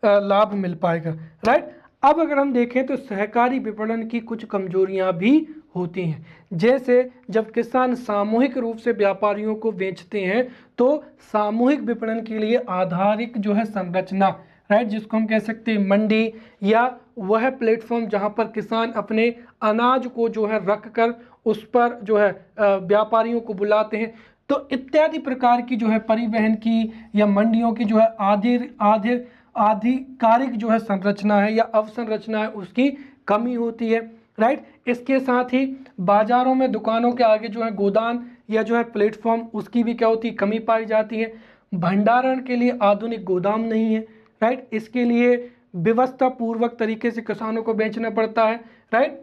[SPEAKER 1] लाभ मिल पाएगा राइट अब अगर हम देखें तो सहकारी विपणन की कुछ कमजोरियां भी होती हैं जैसे जब किसान सामूहिक रूप से व्यापारियों को बेचते हैं तो सामूहिक विपणन के लिए आधारित जो है संरचना राइट जिसको हम कह सकते हैं मंडी या वह प्लेटफॉर्म जहां पर किसान अपने अनाज को जो है रख कर उस पर जो है व्यापारियों को बुलाते हैं तो इत्यादि प्रकार की जो है परिवहन की या मंडियों की जो है आधे आधे आधिकारिक जो है संरचना है या अवसंरचना है उसकी कमी होती है राइट इसके साथ ही बाज़ारों में दुकानों के आगे जो है गोदान या जो है प्लेटफॉर्म उसकी भी क्या होती है कमी पाई जाती है भंडारण के लिए आधुनिक गोदाम नहीं है राइट इसके लिए व्यवस्था पूर्वक तरीके से किसानों को बेचना पड़ता है राइट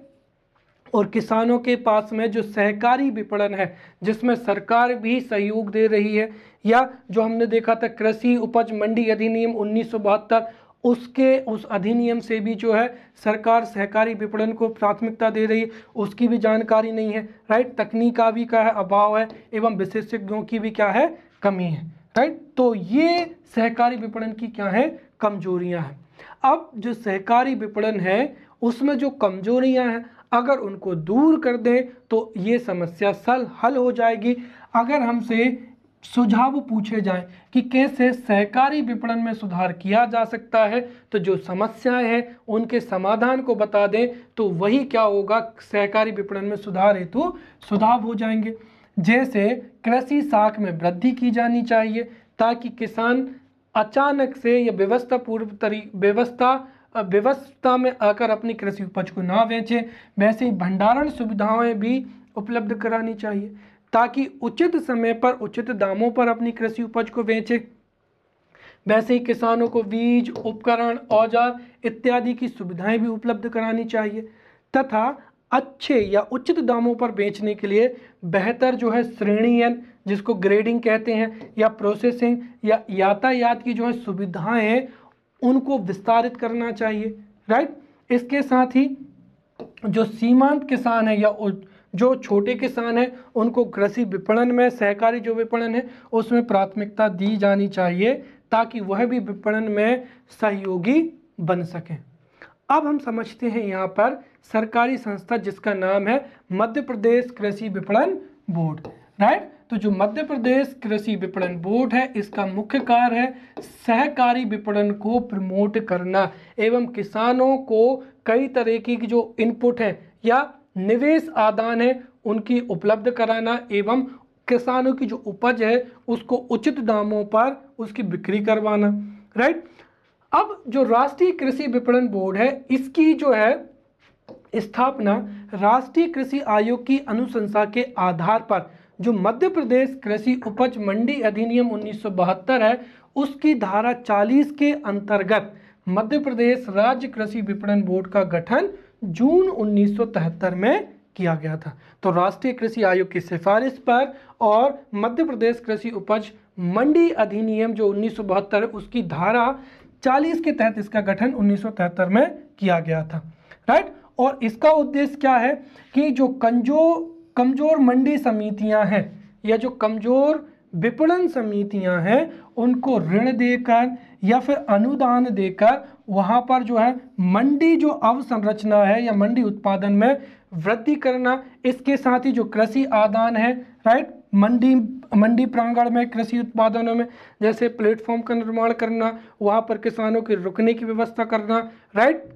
[SPEAKER 1] और किसानों के पास में जो सहकारी विपणन है जिसमें सरकार भी सहयोग दे रही है या जो हमने देखा था कृषि उपज मंडी अधिनियम उन्नीस उसके उस अधिनियम से भी जो है सरकार सहकारी विपणन को प्राथमिकता दे रही है उसकी भी जानकारी नहीं है राइट तकनीक का भी क्या है अभाव है एवं विशेषज्ञों की भी क्या है कमी है राइट तो ये सहकारी विपणन की क्या है कमजोरियां हैं अब जो सहकारी विपणन है उसमें जो कमजोरियां हैं अगर उनको दूर कर दें तो ये समस्या सल हल हो जाएगी अगर हमसे सुझाव पूछे जाएं कि कैसे सहकारी विपणन में सुधार किया जा सकता है तो जो समस्याएं हैं उनके समाधान को बता दें तो वही क्या होगा सहकारी विपणन में सुधार हेतु तो हो जाएंगे जैसे कृषि साख में वृद्धि की जानी चाहिए ताकि किसान अचानक से या व्यवस्था पूर्व तरी व्यवस्था व्यवस्था में आकर अपनी कृषि उपज को ना बेचें वैसे ही भंडारण सुविधाएं भी उपलब्ध करानी चाहिए ताकि उचित समय पर उचित दामों पर अपनी कृषि उपज को बेचे वैसे ही किसानों को बीज उपकरण औजार इत्यादि की सुविधाएं भी उपलब्ध करानी चाहिए तथा अच्छे या उचित दामों पर बेचने के लिए बेहतर जो है श्रेणीयन जिसको ग्रेडिंग कहते हैं या प्रोसेसिंग या यातायात की जो है सुविधाएं उनको विस्तारित करना चाहिए राइट इसके साथ ही जो सीमांत किसान है या जो छोटे किसान हैं उनको कृषि विपणन में सहकारी जो विपणन है उसमें प्राथमिकता दी जानी चाहिए ताकि वह भी विपणन में सहयोगी बन सकें अब हम समझते हैं यहाँ पर सरकारी संस्था जिसका नाम है मध्य प्रदेश कृषि विपणन बोर्ड राइट तो जो मध्य प्रदेश कृषि विपणन बोर्ड है इसका मुख्य कार्य है सहकारी विपणन को प्रमोट करना एवं किसानों को कई तरीके की जो इनपुट है या निवेश आदान है उनकी उपलब्ध कराना एवं किसानों की जो उपज है उसको उचित दामों पर उसकी बिक्री करवाना राइट अब जो राष्ट्रीय कृषि विपणन बोर्ड है इसकी जो है स्थापना राष्ट्रीय कृषि आयोग की अनुशंसा के आधार पर जो मध्य प्रदेश कृषि उपज मंडी अधिनियम 1972 है उसकी धारा 40 के अंतर्गत मध्य प्रदेश राज्य कृषि विपणन बोर्ड का गठन जून 1973 में किया गया था तो राष्ट्रीय कृषि आयोग की सिफारिश पर और मध्य प्रदेश कृषि उपज मंडी अधिनियम जो उन्नीस उसकी धारा 40 के तहत इसका गठन उन्नीस में किया गया था राइट और इसका उद्देश्य क्या है कि जो कंजो कमजोर मंडी समितियां हैं या जो कमजोर विपणन समितियां हैं उनको ऋण देकर या फिर अनुदान देकर वहाँ पर जो है मंडी जो अवसंरचना है या मंडी उत्पादन में वृद्धि करना इसके साथ ही जो कृषि आदान है राइट मंडी मंडी प्रांगण में कृषि उत्पादनों में जैसे प्लेटफॉर्म का निर्माण करना वहाँ पर किसानों के रुकने की व्यवस्था करना राइट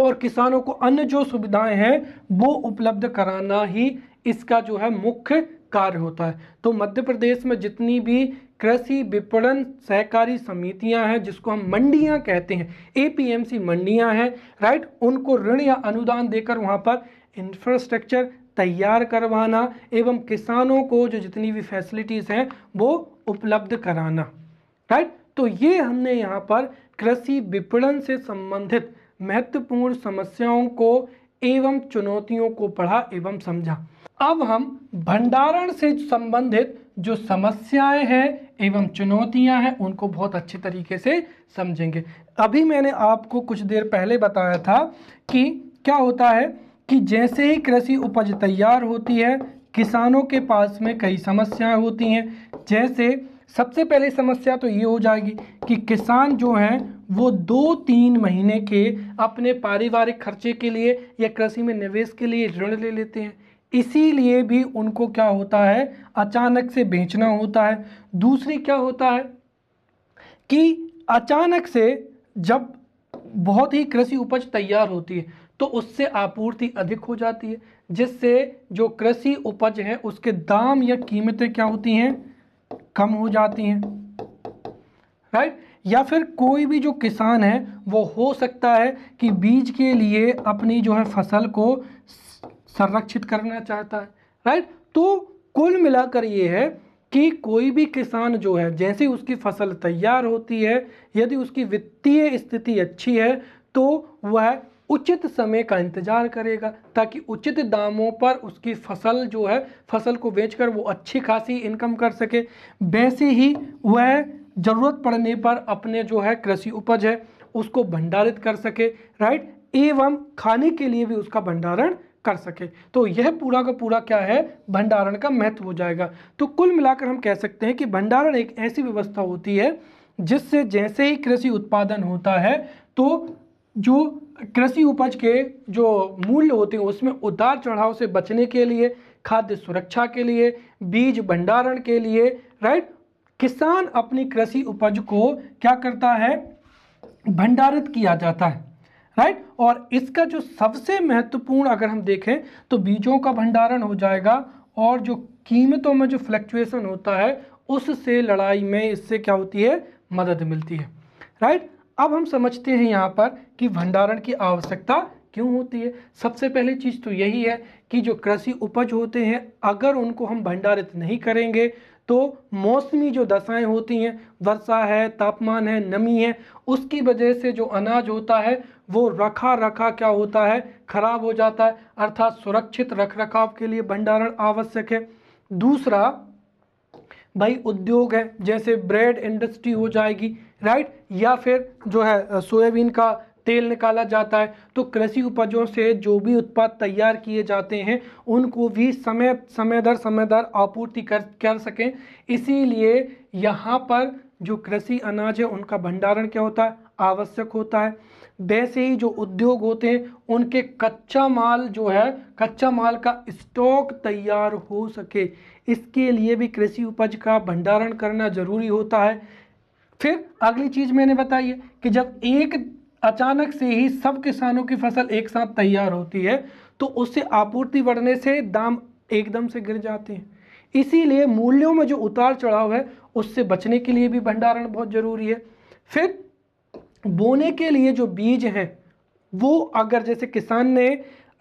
[SPEAKER 1] और किसानों को अन्य जो सुविधाएं हैं वो उपलब्ध कराना ही इसका जो है मुख्य कार्य होता है तो मध्य प्रदेश में जितनी भी कृषि विपणन सहकारी समितियां हैं जिसको हम मंडियां कहते हैं एपीएमसी मंडियां हैं राइट उनको ऋण या अनुदान देकर वहां पर इंफ्रास्ट्रक्चर तैयार करवाना एवं किसानों को जो जितनी भी फैसिलिटीज़ हैं वो उपलब्ध कराना राइट तो ये हमने यहाँ पर कृषि विपणन से संबंधित महत्वपूर्ण समस्याओं को एवं चुनौतियों को पढ़ा एवं समझा अब हम भंडारण से संबंधित जो समस्याएं हैं एवं चुनौतियां हैं उनको बहुत अच्छे तरीके से समझेंगे अभी मैंने आपको कुछ देर पहले बताया था कि क्या होता है कि जैसे ही कृषि उपज तैयार होती है किसानों के पास में कई समस्याएं होती हैं जैसे सबसे पहले समस्या तो ये हो जाएगी कि किसान जो हैं वो दो तीन महीने के अपने पारिवारिक खर्चे के लिए या कृषि में निवेश के लिए ऋण ले लेते हैं इसीलिए भी उनको क्या होता है अचानक से बेचना होता है दूसरी क्या होता है कि अचानक से जब बहुत ही कृषि उपज तैयार होती है तो उससे आपूर्ति अधिक हो जाती है जिससे जो कृषि उपज है उसके दाम या कीमतें क्या होती हैं कम हो जाती हैं राइट या फिर कोई भी जो किसान है वो हो सकता है कि बीज के लिए अपनी जो है फसल को संरक्षित करना चाहता है राइट तो कुल मिलाकर ये है कि कोई भी किसान जो है जैसे उसकी फसल तैयार होती है यदि उसकी वित्तीय स्थिति अच्छी है तो वह उचित समय का इंतज़ार करेगा ताकि उचित दामों पर उसकी फसल जो है फसल को बेचकर वो अच्छी खासी इनकम कर सके वैसे ही वह ज़रूरत पड़ने पर अपने जो है कृषि उपज है उसको भंडारित कर सके राइट एवं खाने के लिए भी उसका भंडारण कर सके तो यह पूरा का पूरा क्या है भंडारण का महत्व हो जाएगा तो कुल मिलाकर हम कह सकते हैं कि भंडारण एक ऐसी व्यवस्था होती है जिससे जैसे ही कृषि उत्पादन होता है तो जो कृषि उपज के जो मूल्य होते हैं उसमें उतार चढ़ाव से बचने के लिए खाद्य सुरक्षा के लिए बीज भंडारण के लिए राइट किसान अपनी कृषि उपज को क्या करता है भंडारित किया जाता है राइट और इसका जो सबसे महत्वपूर्ण अगर हम देखें तो बीजों का भंडारण हो जाएगा और जो कीमतों में जो फ्लक्चुएसन होता है उससे लड़ाई में इससे क्या होती है मदद मिलती है राइट अब हम समझते हैं यहाँ पर कि भंडारण की आवश्यकता क्यों होती है सबसे पहली चीज़ तो यही है कि जो कृषि उपज होते हैं अगर उनको हम भंडारित नहीं करेंगे तो मौसमी जो दशाएं होती हैं वर्षा है तापमान है नमी है उसकी वजह से जो अनाज होता है वो रखा रखा क्या होता है खराब हो जाता है अर्थात सुरक्षित रख रखाव के लिए भंडारण आवश्यक है दूसरा भाई उद्योग है जैसे ब्रेड इंडस्ट्री हो जाएगी राइट या फिर जो है सोयाबीन का तेल निकाला जाता है तो कृषि उपजों से जो भी उत्पाद तैयार किए जाते हैं उनको भी समय समय दर समय दर आपूर्ति कर कर सकें इसीलिए यहाँ पर जो कृषि अनाज है उनका भंडारण क्या होता है आवश्यक होता है वैसे ही जो उद्योग होते हैं उनके कच्चा माल जो है कच्चा माल का स्टॉक तैयार हो सके इसके लिए भी कृषि उपज का भंडारण करना जरूरी होता है फिर अगली चीज़ मैंने बताई है कि जब एक अचानक से ही सब किसानों की फसल एक साथ तैयार होती है तो उससे आपूर्ति बढ़ने से दाम एकदम से गिर जाते हैं इसीलिए मूल्यों में जो उतार चढ़ाव है उससे बचने के लिए भी भंडारण बहुत ज़रूरी है फिर बोने के लिए जो बीज हैं वो अगर जैसे किसान ने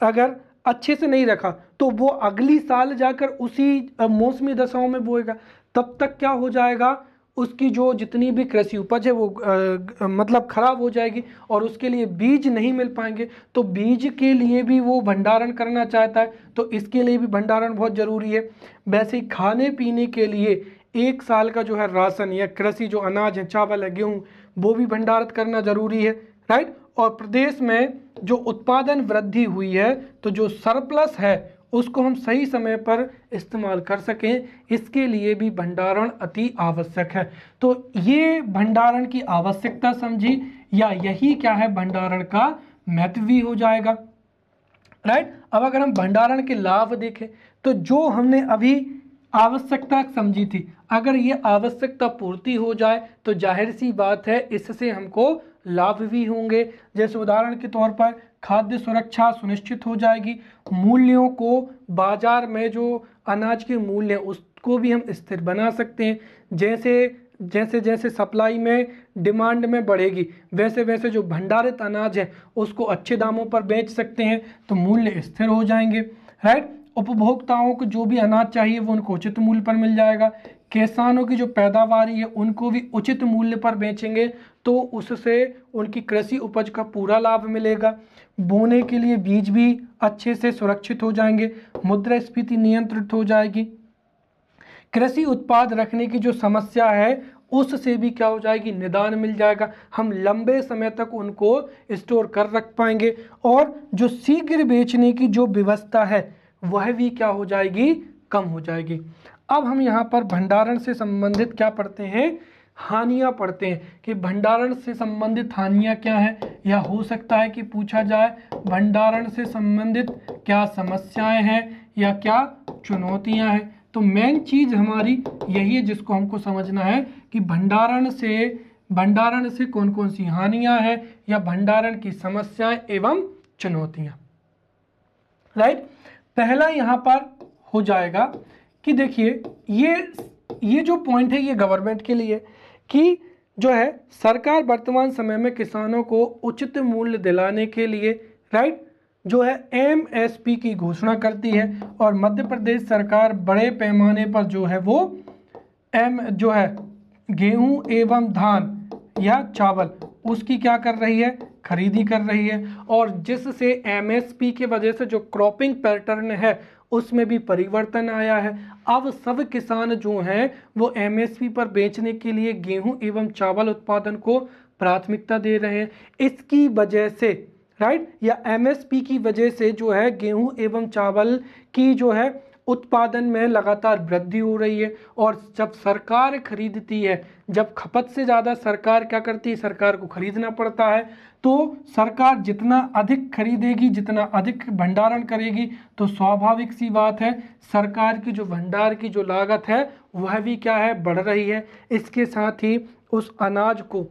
[SPEAKER 1] अगर अच्छे से नहीं रखा तो वो अगली साल जाकर उसी मौसमी दशाओं में बोएगा तब तक क्या हो जाएगा उसकी जो जितनी भी कृषि उपज है वो आ, मतलब ख़राब हो जाएगी और उसके लिए बीज नहीं मिल पाएंगे तो बीज के लिए भी वो भंडारण करना चाहता है तो इसके लिए भी भंडारण बहुत ज़रूरी है वैसे ही खाने पीने के लिए एक साल का जो है राशन या कृषि जो अनाज है चावल है गेहूँ वो भी भंडारित करना जरूरी है राइट और प्रदेश में जो उत्पादन वृद्धि हुई है तो जो सरप्लस है उसको हम सही समय पर इस्तेमाल कर सकें इसके लिए भी भंडारण अति आवश्यक है तो ये भंडारण की आवश्यकता समझी या यही क्या है भंडारण का महत्व भी हो जाएगा राइट अब अगर हम भंडारण के लाभ देखें तो जो हमने अभी आवश्यकता समझी थी अगर ये आवश्यकता पूर्ति हो जाए तो जाहिर सी बात है इससे हमको लाभ भी होंगे जैसे उदाहरण के तौर पर खाद्य सुरक्षा सुनिश्चित हो जाएगी मूल्यों को बाजार में जो अनाज के मूल्य हैं उसको भी हम स्थिर बना सकते हैं जैसे जैसे जैसे सप्लाई में डिमांड में बढ़ेगी वैसे वैसे जो भंडारित अनाज है उसको अच्छे दामों पर बेच सकते हैं तो मूल्य स्थिर हो जाएंगे राइट उपभोक्ताओं को जो भी अनाज चाहिए वो उनको उचित मूल्य पर मिल जाएगा किसानों की जो पैदावार है उनको भी उचित मूल्य पर बेचेंगे तो उससे उनकी कृषि उपज का पूरा लाभ मिलेगा बोने के लिए बीज भी अच्छे से सुरक्षित हो जाएंगे मुद्रास्फीति नियंत्रित हो जाएगी कृषि उत्पाद रखने की जो समस्या है उससे भी क्या हो जाएगी निदान मिल जाएगा हम लंबे समय तक उनको स्टोर कर रख पाएंगे और जो शीघ्र बेचने की जो व्यवस्था है वह भी क्या हो जाएगी कम हो जाएगी अब हम यहाँ पर भंडारण से संबंधित क्या पढ़ते हैं हानियाँ पढ़ते हैं कि भंडारण से संबंधित हानियाँ क्या हैं या हो सकता है कि पूछा जाए भंडारण से संबंधित क्या समस्याएं हैं या क्या चुनौतियां हैं तो मेन चीज़ हमारी यही है जिसको हमको समझना है कि भंडारण से भंडारण से कौन कौन सी हानियां हैं या भंडारण की समस्याएं एवं चुनौतियां राइट पहला यहाँ पर हो जाएगा कि देखिए ये ये जो पॉइंट है ये गवर्नमेंट के लिए कि जो है सरकार वर्तमान समय में किसानों को उचित मूल्य दिलाने के लिए राइट जो है एम एस पी की घोषणा करती है और मध्य प्रदेश सरकार बड़े पैमाने पर जो है वो एम जो है गेहूं एवं धान या चावल उसकी क्या कर रही है खरीदी कर रही है और जिससे एमएसपी के वजह से जो क्रॉपिंग पैटर्न है उसमें भी परिवर्तन आया है अब सब किसान जो हैं वो एमएसपी पर बेचने के लिए गेहूं एवं चावल उत्पादन को प्राथमिकता दे रहे हैं इसकी वजह से राइट या एमएसपी की वजह से जो है गेहूं एवं चावल की जो है उत्पादन में लगातार वृद्धि हो रही है और जब सरकार खरीदती है जब खपत से ज़्यादा सरकार क्या करती है सरकार को खरीदना पड़ता है तो सरकार जितना अधिक खरीदेगी जितना अधिक भंडारण करेगी तो स्वाभाविक सी बात है सरकार की जो भंडार की जो लागत है वह भी क्या है बढ़ रही है इसके साथ ही उस अनाज को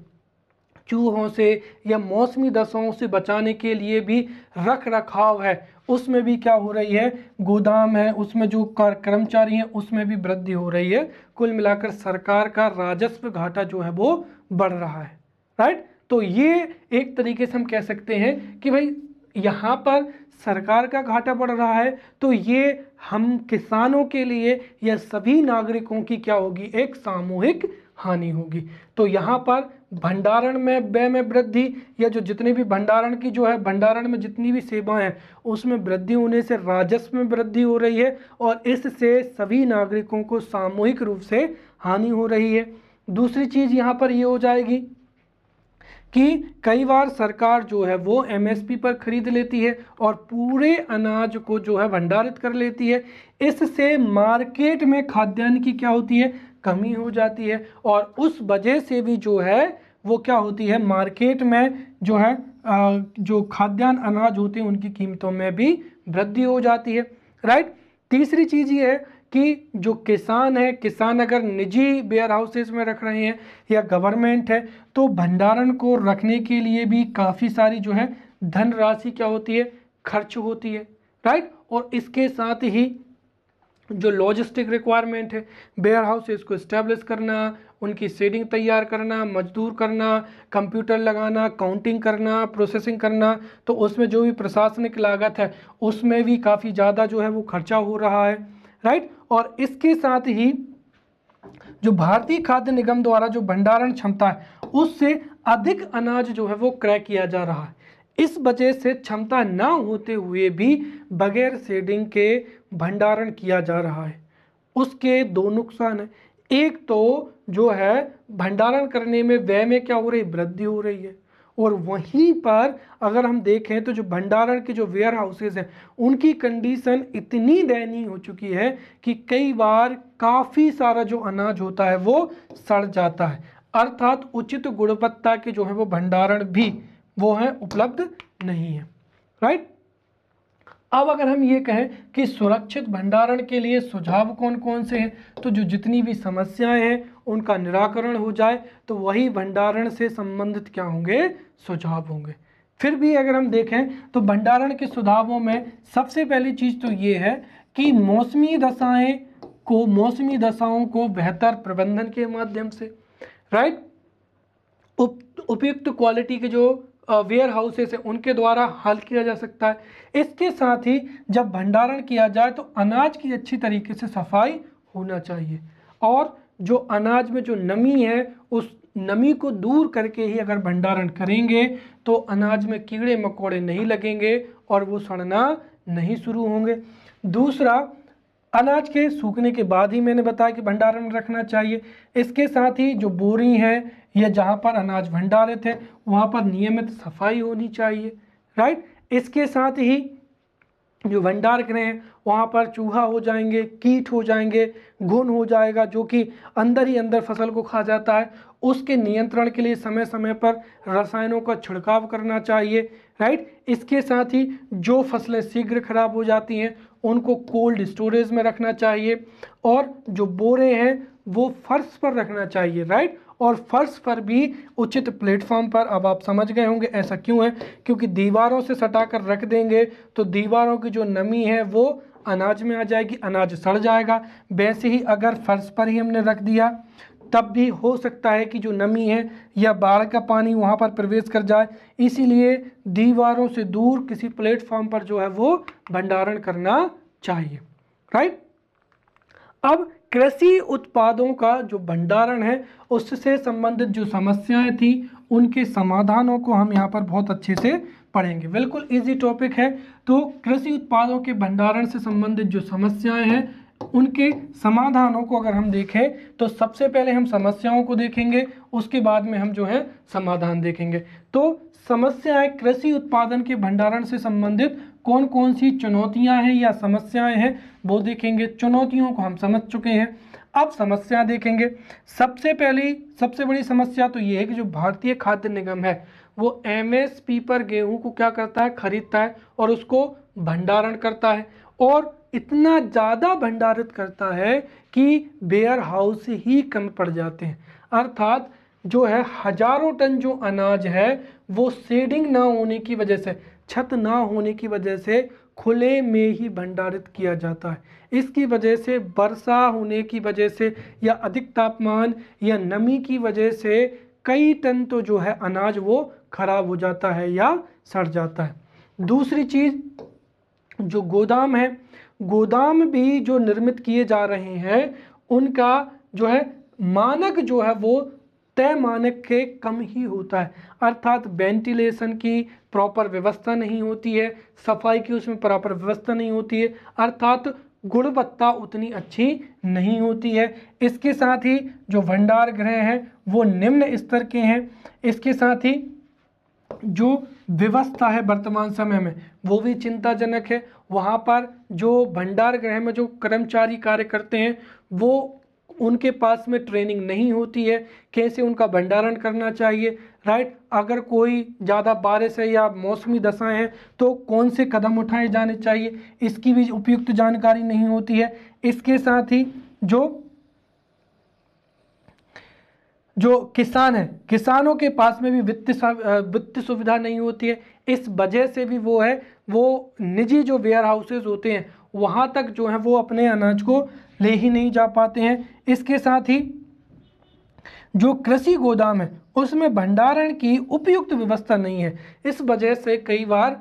[SPEAKER 1] चूहों से या मौसमी दशाओं से बचाने के लिए भी रख रखाव है उसमें भी क्या हो रही है गोदाम है उसमें जो कर्मचारी हैं उसमें भी वृद्धि हो रही है कुल मिलाकर सरकार का राजस्व घाटा जो है वो बढ़ रहा है राइट तो ये एक तरीके से हम कह सकते हैं कि भाई यहाँ पर सरकार का घाटा बढ़ रहा है तो ये हम किसानों के लिए या सभी नागरिकों की क्या होगी एक सामूहिक हानि होगी तो यहाँ पर भंडारण में व्यय में वृद्धि या जो जितने भी भंडारण की जो है भंडारण में जितनी भी सेवाएं हैं उसमें वृद्धि होने से राजस्व में वृद्धि हो रही है और इससे सभी नागरिकों को सामूहिक रूप से हानि हो रही है दूसरी चीज़ यहाँ पर ये यह हो जाएगी कि कई बार सरकार जो है वो एमएसपी पर खरीद लेती है और पूरे अनाज को जो है भंडारित कर लेती है इससे मार्केट में खाद्यान्न की क्या होती है कमी हो जाती है और उस वजह से भी जो है वो क्या होती है मार्केट में जो है जो खाद्यान्न अनाज होते हैं उनकी कीमतों में भी वृद्धि हो जाती है राइट तीसरी चीज़ ये है कि जो किसान है किसान अगर निजी बेयर हाउसेस में रख रहे हैं या गवर्नमेंट है तो भंडारण को रखने के लिए भी काफ़ी सारी जो है धनराशि क्या होती है खर्च होती है राइट और इसके साथ ही जो लॉजिस्टिक रिक्वायरमेंट है बेयर हाउसेस को इस्टेब्लिश करना उनकी सेडिंग तैयार करना मजदूर करना कंप्यूटर लगाना काउंटिंग करना प्रोसेसिंग करना तो उसमें जो भी प्रशासनिक लागत है उसमें भी काफ़ी ज़्यादा जो है वो खर्चा हो रहा है राइट और इसके साथ ही जो भारतीय खाद्य निगम द्वारा जो भंडारण क्षमता है उससे अधिक अनाज जो है वो क्रय किया जा रहा है इस वजह से क्षमता ना होते हुए भी बगैर सेडिंग के भंडारण किया जा रहा है उसके दो नुकसान हैं एक तो जो है भंडारण करने में व्यय में क्या हो रही वृद्धि हो रही है और वहीं पर अगर हम देखें तो जो भंडारण के जो वेयर हाउसेज हैं उनकी कंडीशन इतनी दयनीय हो चुकी है कि कई बार काफ़ी सारा जो अनाज होता है वो सड़ जाता है अर्थात उचित गुणवत्ता के जो है वो भंडारण भी वो है उपलब्ध नहीं है राइट अब अगर हम ये कहें कि सुरक्षित भंडारण के लिए सुझाव कौन कौन से हैं तो जो जितनी भी समस्याएं हैं उनका निराकरण हो जाए तो वही भंडारण से संबंधित क्या होंगे सुझाव होंगे फिर भी अगर हम देखें तो भंडारण के सुझावों में सबसे पहली चीज़ तो ये है कि मौसमी दशाएं को मौसमी दशाओं को बेहतर प्रबंधन के माध्यम से राइट उप उपयुक्त क्वालिटी के जो वेयर हाउसेस हैं उनके द्वारा हल किया जा सकता है इसके साथ ही जब भंडारण किया जाए तो अनाज की अच्छी तरीके से सफाई होना चाहिए और जो अनाज में जो नमी है उस नमी को दूर करके ही अगर भंडारण करेंगे तो अनाज में कीड़े मकोड़े नहीं लगेंगे और वो सड़ना नहीं शुरू होंगे दूसरा अनाज के सूखने के बाद ही मैंने बताया कि भंडारण रखना चाहिए इसके साथ ही जो बोरी हैं या जहाँ पर अनाज भंडारित है वहाँ पर नियमित सफाई होनी चाहिए राइट इसके साथ ही जो भंडार करें हैं वहाँ पर चूहा हो जाएंगे कीट हो जाएंगे घुन हो जाएगा जो कि अंदर ही अंदर फसल को खा जाता है उसके नियंत्रण के लिए समय समय पर रसायनों का छिड़काव करना चाहिए राइट इसके साथ ही जो फसलें शीघ्र खराब हो जाती हैं उनको कोल्ड स्टोरेज में रखना चाहिए और जो बोरे हैं वो फर्श पर रखना चाहिए राइट और फर्श पर भी उचित प्लेटफॉर्म पर अब आप समझ गए होंगे ऐसा क्यों है क्योंकि दीवारों से सटा कर रख देंगे तो दीवारों की जो नमी है वो अनाज में आ जाएगी अनाज सड़ जाएगा वैसे ही अगर फर्श पर ही हमने रख दिया तब भी हो सकता है कि जो नमी है या बाढ़ का पानी वहाँ पर प्रवेश कर जाए इसीलिए दीवारों से दूर किसी प्लेटफॉर्म पर जो है वो भंडारण करना चाहिए राइट अब कृषि उत्पादों का जो भंडारण है उससे संबंधित जो समस्याएं थी उनके समाधानों को हम यहाँ पर बहुत अच्छे से पढ़ेंगे बिल्कुल इजी टॉपिक है तो कृषि उत्पादों के भंडारण से संबंधित जो समस्याएं हैं उनके समाधानों को अगर हम देखें तो सबसे पहले हम समस्याओं को देखेंगे उसके बाद में हम जो है समाधान देखेंगे तो समस्याएं कृषि उत्पादन के भंडारण से संबंधित कौन कौन सी चुनौतियां हैं या समस्याएं हैं वो देखेंगे चुनौतियों को हम समझ चुके हैं अब समस्या देखेंगे सबसे पहली सबसे बड़ी समस्या तो ये है कि जो भारतीय खाद्य निगम है वो एम पर गेहूँ को क्या करता है खरीदता है और उसको भंडारण करता है और इतना ज़्यादा भंडारित करता है कि बेयर हाउस ही कम पड़ जाते हैं अर्थात जो है हजारों टन जो अनाज है वो सेडिंग ना होने की वजह से छत ना होने की वजह से खुले में ही भंडारित किया जाता है इसकी वजह से वर्षा होने की वजह से या अधिक तापमान या नमी की वजह से कई टन तो जो है अनाज वो खराब हो जाता है या सड़ जाता है दूसरी चीज़ जो गोदाम है गोदाम भी जो निर्मित किए जा रहे हैं उनका जो है मानक जो है वो तय मानक के कम ही होता है अर्थात वेंटिलेशन की प्रॉपर व्यवस्था नहीं होती है सफाई की उसमें प्रॉपर व्यवस्था नहीं होती है अर्थात गुणवत्ता उतनी अच्छी नहीं होती है इसके साथ ही जो भंडार गृह हैं वो निम्न स्तर के हैं इसके साथ ही जो व्यवस्था है वर्तमान समय में वो भी चिंताजनक है वहाँ पर जो भंडार गृह में जो कर्मचारी कार्य करते हैं वो उनके पास में ट्रेनिंग नहीं होती है कैसे उनका भंडारण करना चाहिए राइट अगर कोई ज़्यादा बारिश है या मौसमी दशाएं हैं तो कौन से कदम उठाए जाने चाहिए इसकी भी उपयुक्त जानकारी नहीं होती है इसके साथ ही जो जो किसान है किसानों के पास में भी वित्तीय वित्तीय सुविधा नहीं होती है इस वजह से भी वो है वो निजी जो वेयर हाउसेज होते हैं वहाँ तक जो है वो अपने अनाज को ले ही नहीं जा पाते हैं इसके साथ ही जो कृषि गोदाम है उसमें भंडारण की उपयुक्त व्यवस्था नहीं है इस वजह से कई बार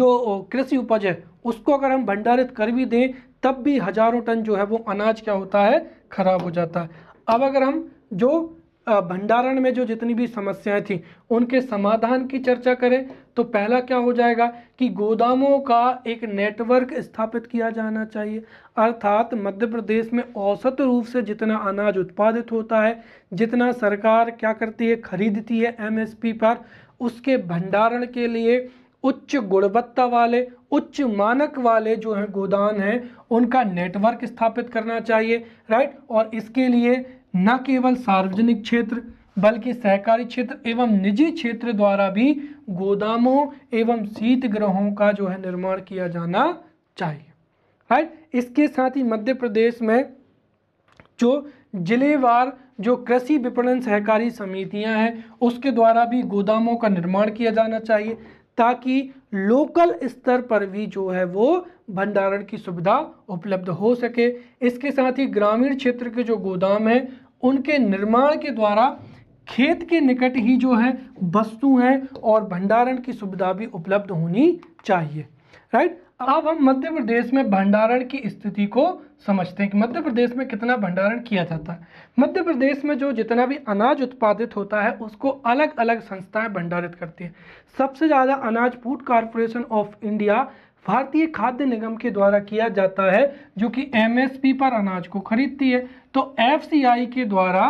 [SPEAKER 1] जो कृषि उपज है उसको अगर हम भंडारित कर भी दें तब भी हजारों टन जो है वो अनाज क्या होता है खराब हो जाता है अब अगर हम जो भंडारण में जो जितनी भी समस्याएं थी उनके समाधान की चर्चा करें तो पहला क्या हो जाएगा कि गोदामों का एक नेटवर्क स्थापित किया जाना चाहिए अर्थात मध्य प्रदेश में औसत रूप से जितना अनाज उत्पादित होता है जितना सरकार क्या करती है खरीदती है एमएसपी पर उसके भंडारण के लिए उच्च गुणवत्ता वाले उच्च मानक वाले जो हैं गोदान हैं उनका नेटवर्क स्थापित करना चाहिए राइट और इसके लिए न केवल सार्वजनिक क्षेत्र बल्कि सहकारी क्षेत्र एवं निजी क्षेत्र द्वारा भी गोदामों एवं शीत ग्रहों का जो है निर्माण किया जाना चाहिए राइट इसके साथ ही मध्य प्रदेश में जो जिलेवार जो कृषि विपणन सहकारी समितियां हैं उसके द्वारा भी गोदामों का निर्माण किया जाना चाहिए ताकि लोकल स्तर पर भी जो है वो भंडारण की सुविधा उपलब्ध हो सके इसके साथ ही ग्रामीण क्षेत्र के जो गोदाम हैं उनके निर्माण के द्वारा खेत के निकट ही जो है वस्तु हैं और भंडारण की सुविधा भी उपलब्ध होनी चाहिए राइट अब हम मध्य प्रदेश में भंडारण की स्थिति को समझते हैं कि मध्य प्रदेश में कितना भंडारण किया जाता है मध्य प्रदेश में जो जितना भी अनाज उत्पादित होता है उसको अलग अलग संस्थाएं भंडारित करती हैं सबसे ज़्यादा अनाज फूड कॉरपोरेशन ऑफ इंडिया भारतीय खाद्य निगम के द्वारा किया जाता है जो कि एमएसपी पर अनाज को खरीदती है तो एफसीआई के द्वारा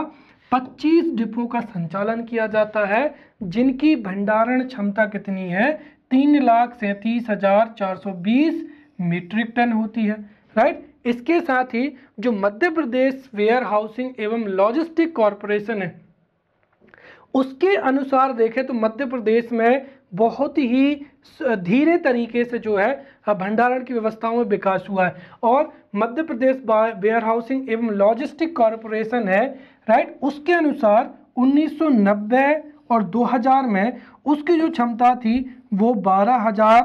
[SPEAKER 1] पच्चीस डिपो का संचालन किया जाता है जिनकी भंडारण क्षमता कितनी है तीन लाख सैंतीस हजार चार सौ बीस मीट्रिक टन होती है राइट इसके साथ ही जो मध्य प्रदेश वेयर हाउसिंग एवं लॉजिस्टिक कॉरपोरेशन है उसके अनुसार देखें तो मध्य प्रदेश में बहुत ही धीरे तरीके से जो है भंडारण की व्यवस्थाओं में विकास हुआ है और मध्य प्रदेश वेयर हाउसिंग एवं लॉजिस्टिक कॉरपोरेशन है राइट उसके अनुसार 1990 और 2000 में उसकी जो क्षमता थी वो बारह हजार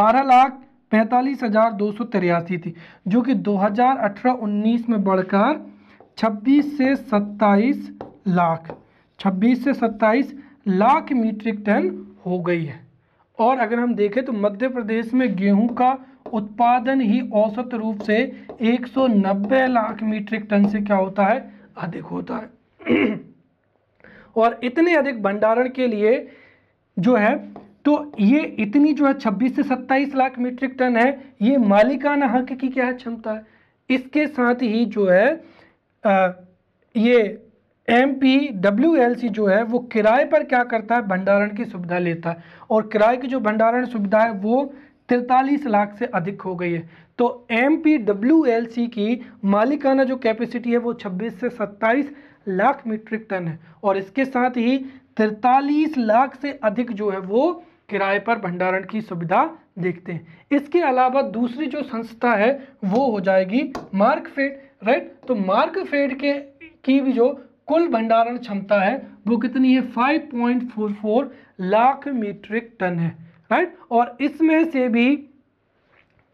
[SPEAKER 1] बारह लाख पैंतालीस हजार दो सौ तिरासी थी जो कि 2018-19 में बढ़कर 26 से 27 लाख 26 से 27 लाख मीट्रिक टन हो गई है और अगर हम देखें तो मध्य प्रदेश में गेहूं का उत्पादन ही औसत रूप से 190 लाख मीट्रिक टन से क्या होता है अधिक होता है और इतने अधिक भंडारण के लिए जो है तो ये इतनी जो है 26 से 27 लाख मीट्रिक टन है ये मालिकाना हक की क्या क्षमता है इसके साथ ही जो है आ, ये M P W L C जो है वो किराए पर क्या करता है भंडारण की सुविधा लेता है और किराए की जो भंडारण सुविधा है वो तिरतालीस लाख से अधिक हो गई है तो M P W L C की मालिकाना जो कैपेसिटी है वो 26 से 27 लाख मीट्रिक टन है और इसके साथ ही तिरतालीस लाख से अधिक जो है वो किराए पर भंडारण की सुविधा देखते हैं इसके अलावा दूसरी जो संस्था है वो हो जाएगी मार्कफेड राइट तो मार्कफेड के की भी जो कुल भंडारण क्षमता है वो कितनी है 5.44 लाख मीट्रिक टन है राइट और इसमें से भी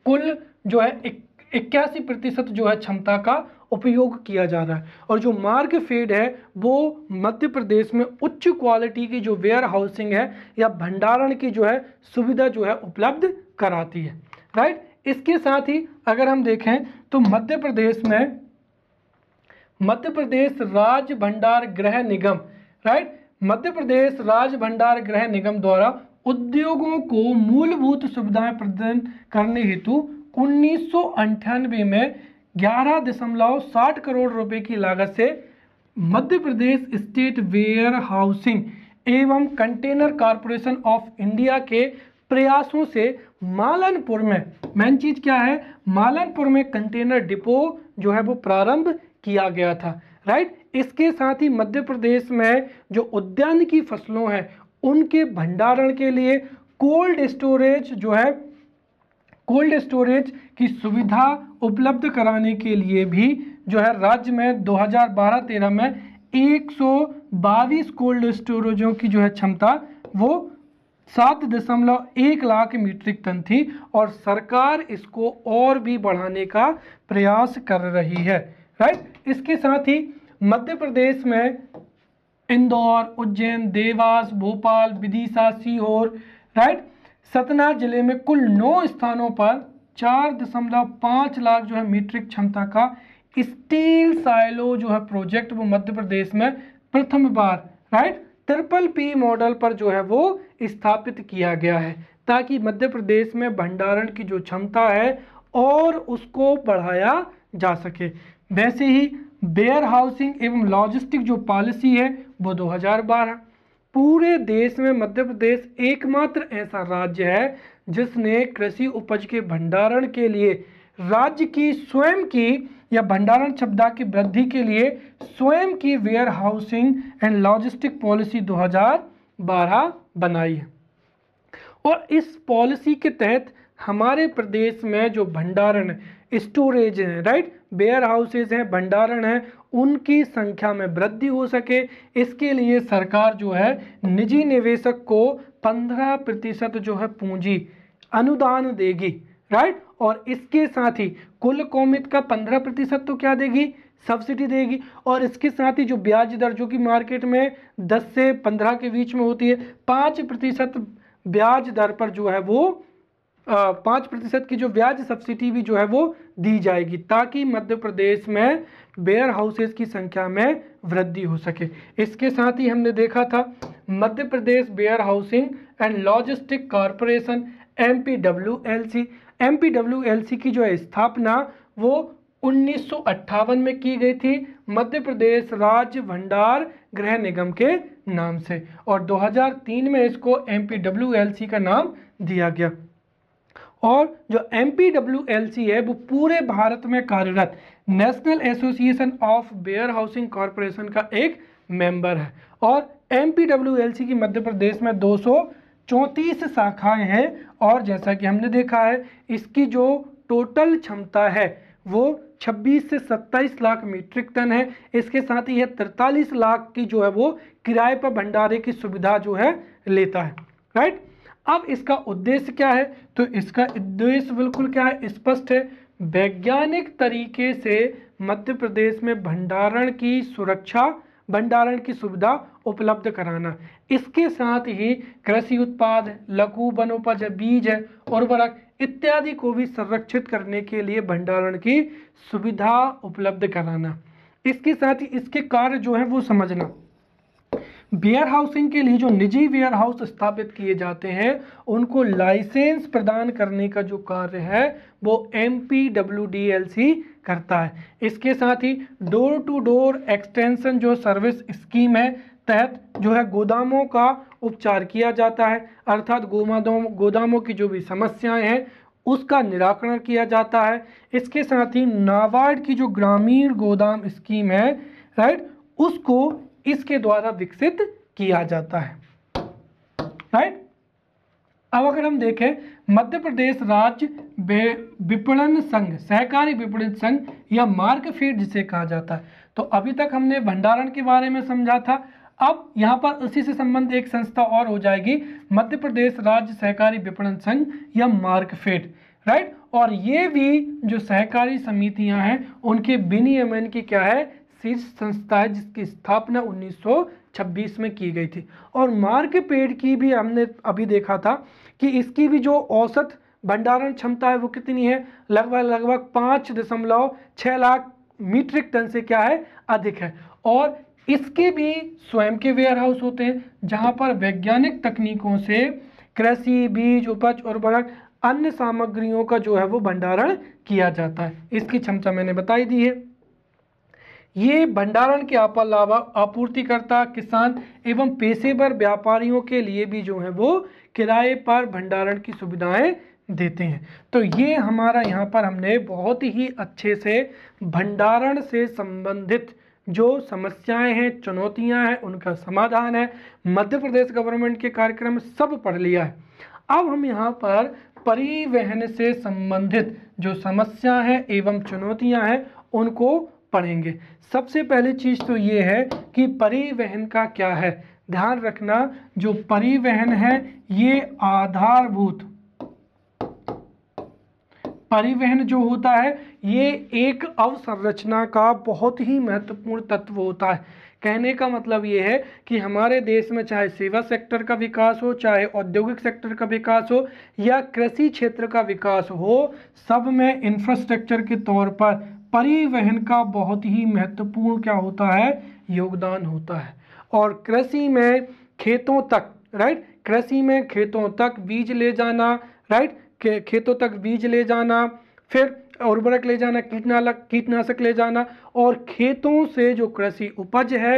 [SPEAKER 1] कुल जो है इक्यासी प्रतिशत जो है क्षमता का उपयोग किया जा रहा है और जो मार्ग फेड है वो मध्य प्रदेश में उच्च क्वालिटी की जो वेयर हाउसिंग है या भंडारण की जो है सुविधा जो है उपलब्ध कराती है राइट इसके साथ ही अगर हम देखें तो मध्य प्रदेश में मध्य प्रदेश राज्य भंडार गृह निगम राइट मध्य प्रदेश राज भंडार गृह निगम द्वारा उद्योगों को मूलभूत सुविधाएं प्रदान करने हेतु उन्नीस में ग्यारह दशमलव साठ करोड़ रुपए की लागत से Madhya Pradesh state warehousing एवं कंटेनर कॉरपोरेशन ऑफ इंडिया के प्रयासों से मालनपुर में मेन चीज़ क्या है मालनपुर में कंटेनर डिपो जो है वो प्रारंभ किया गया था राइट इसके साथ ही मध्य प्रदेश में जो उद्यान की फसलों हैं उनके भंडारण के लिए कोल्ड स्टोरेज जो है कोल्ड स्टोरेज की सुविधा उपलब्ध कराने के लिए भी जो है राज्य में 2012-13 में एक कोल्ड स्टोरेजों की जो है क्षमता वो सात दशमलव एक लाख मीट्रिक टन थी और सरकार इसको और भी बढ़ाने का प्रयास कर रही है राइट इसके साथ ही मध्य प्रदेश में इंदौर उज्जैन देवास भोपाल विदिशा सीहोर राइट सतना जिले में कुल नौ स्थानों पर चार दशमलव पाँच लाख जो है मीट्रिक क्षमता का स्टील साइलो जो है प्रोजेक्ट वो मध्य प्रदेश में प्रथम बार राइट ट्रिपल पी मॉडल पर जो है वो स्थापित किया गया है ताकि मध्य प्रदेश में भंडारण की जो क्षमता है और उसको बढ़ाया जा सके वैसे ही बेयर हाउसिंग एवं लॉजिस्टिक जो पॉलिसी है वो 2012 पूरे देश में मध्य प्रदेश एकमात्र ऐसा राज्य है जिसने कृषि उपज के भंडारण के लिए राज्य की स्वयं की या भंडारण क्षमता की वृद्धि के लिए स्वयं की warehousing and logistic policy 2012 बनाई है और इस पॉलिसी के तहत हमारे प्रदेश में जो भंडारण स्टोरेज हैं राइट वेयर हाउसेज हैं भंडारण है उनकी संख्या में वृद्धि हो सके इसके लिए सरकार जो है निजी निवेशक को पंद्रह प्रतिशत जो है पूंजी अनुदान देगी राइट और इसके साथ ही कुल कौमित का पंद्रह प्रतिशत तो क्या देगी सब्सिडी देगी और इसके साथ ही जो ब्याज दर जो कि मार्केट में 10 से 15 के बीच में होती है पाँच प्रतिशत ब्याज दर पर जो है वो पाँच प्रतिशत की जो ब्याज सब्सिडी भी जो है वो दी जाएगी ताकि मध्य प्रदेश में वेयर हाउसेज की संख्या में वृद्धि हो सके इसके साथ ही हमने देखा था Madhya Pradesh warehousing and logistic corporation M P W L C M P W L C की जो है स्थापना वो उन्नीस में की गई थी मध्य प्रदेश राज्य भंडार गृह निगम के नाम से और 2003 में इसको M P W L C का नाम दिया गया और जो M P W L C है वो पूरे भारत में कार्यरत national association of warehousing corporation का एक मेंबर है और एम की मध्य प्रदेश में दो चौंतीस शाखाएं हैं और जैसा कि हमने देखा है इसकी जो टोटल क्षमता है वो 26 से 27 लाख मीट्रिक टन है इसके साथ ही यह तिरतालीस लाख की जो है वो किराए पर भंडारे की सुविधा जो है लेता है राइट अब इसका उद्देश्य क्या है तो इसका उद्देश्य बिल्कुल क्या है स्पष्ट है वैज्ञानिक तरीके से मध्य प्रदेश में भंडारण की सुरक्षा भंडारण की सुविधा उपलब्ध कराना इसके साथ ही कृषि उत्पाद लघु वनोपज बीज उर्वरक इत्यादि को भी संरक्षित करने के लिए भंडारण की सुविधा उपलब्ध कराना इसके साथ ही इसके कार्य जो है वो समझना बियर हाउसिंग के लिए जो निजी वेयर हाउस स्थापित किए जाते हैं उनको लाइसेंस प्रदान करने का जो कार्य है वो M P W D L C करता है इसके साथ ही डोर टू डोर एक्सटेंशन जो सर्विस स्कीम है तहत जो है गोदामों का उपचार किया जाता है अर्थात गोमादों गोदामों की जो भी समस्याएं हैं उसका निराकरण किया जाता है इसके साथ ही नाबार्ड की जो ग्रामीण गोदाम स्कीम है राइट उसको इसके द्वारा विकसित किया जाता है राइट अब अगर हम देखें मध्य प्रदेश राज्य विपणन संघ सहकारी विपणन संघ या फीड जिसे कहा जाता है तो अभी तक हमने भंडारण के बारे में समझा था अब यहाँ पर उसी से संबंध एक संस्था और हो जाएगी मध्य प्रदेश राज्य सहकारी विपणन संघ या मार्कफेड राइट और ये भी जो सहकारी समितियां हैं उनके विनियमन की क्या है शीर्ष संस्था है जिसकी स्थापना 1926 में की गई थी और मार्ग पेड़ की भी हमने अभी देखा था कि इसकी भी जो औसत भंडारण क्षमता है वो कितनी है लगभग लगभग पाँच दशमलव छः लाख मीट्रिक टन से क्या है अधिक है और इसके भी स्वयं के वेयर हाउस होते हैं जहाँ पर वैज्ञानिक तकनीकों से कृषि बीज उपज और बड़क अन्य सामग्रियों का जो है वो भंडारण किया जाता है इसकी क्षमता मैंने बताई दी है ये भंडारण के अलावा आपूर्तिकर्ता किसान एवं पेशेवर व्यापारियों के लिए भी जो है वो किराए पर भंडारण की सुविधाएं देते हैं तो ये हमारा यहाँ पर हमने बहुत ही अच्छे से भंडारण से संबंधित जो समस्याएं हैं चुनौतियां हैं उनका समाधान है मध्य प्रदेश गवर्नमेंट के कार्यक्रम सब पढ़ लिया है अब हम यहाँ पर परिवहन से संबंधित जो समस्या है एवं चुनौतियां हैं उनको पढ़ेंगे सबसे पहली चीज़ तो ये है कि परिवहन का क्या है ध्यान रखना जो परिवहन है ये आधारभूत परिवहन जो होता है ये एक अवसंरचना का बहुत ही महत्वपूर्ण तत्व होता है कहने का मतलब ये है कि हमारे देश में चाहे सेवा सेक्टर का विकास हो चाहे औद्योगिक सेक्टर का विकास हो या कृषि क्षेत्र का विकास हो सब में इंफ्रास्ट्रक्चर के तौर पर परिवहन का बहुत ही महत्वपूर्ण क्या होता है योगदान होता है और कृषि में खेतों तक राइट कृषि में खेतों तक बीज ले जाना राइट खेतों तक बीज ले जाना फिर उर्वरक ले जाना कीटनाशक कीटनाशक ले जाना और खेतों से जो कृषि उपज है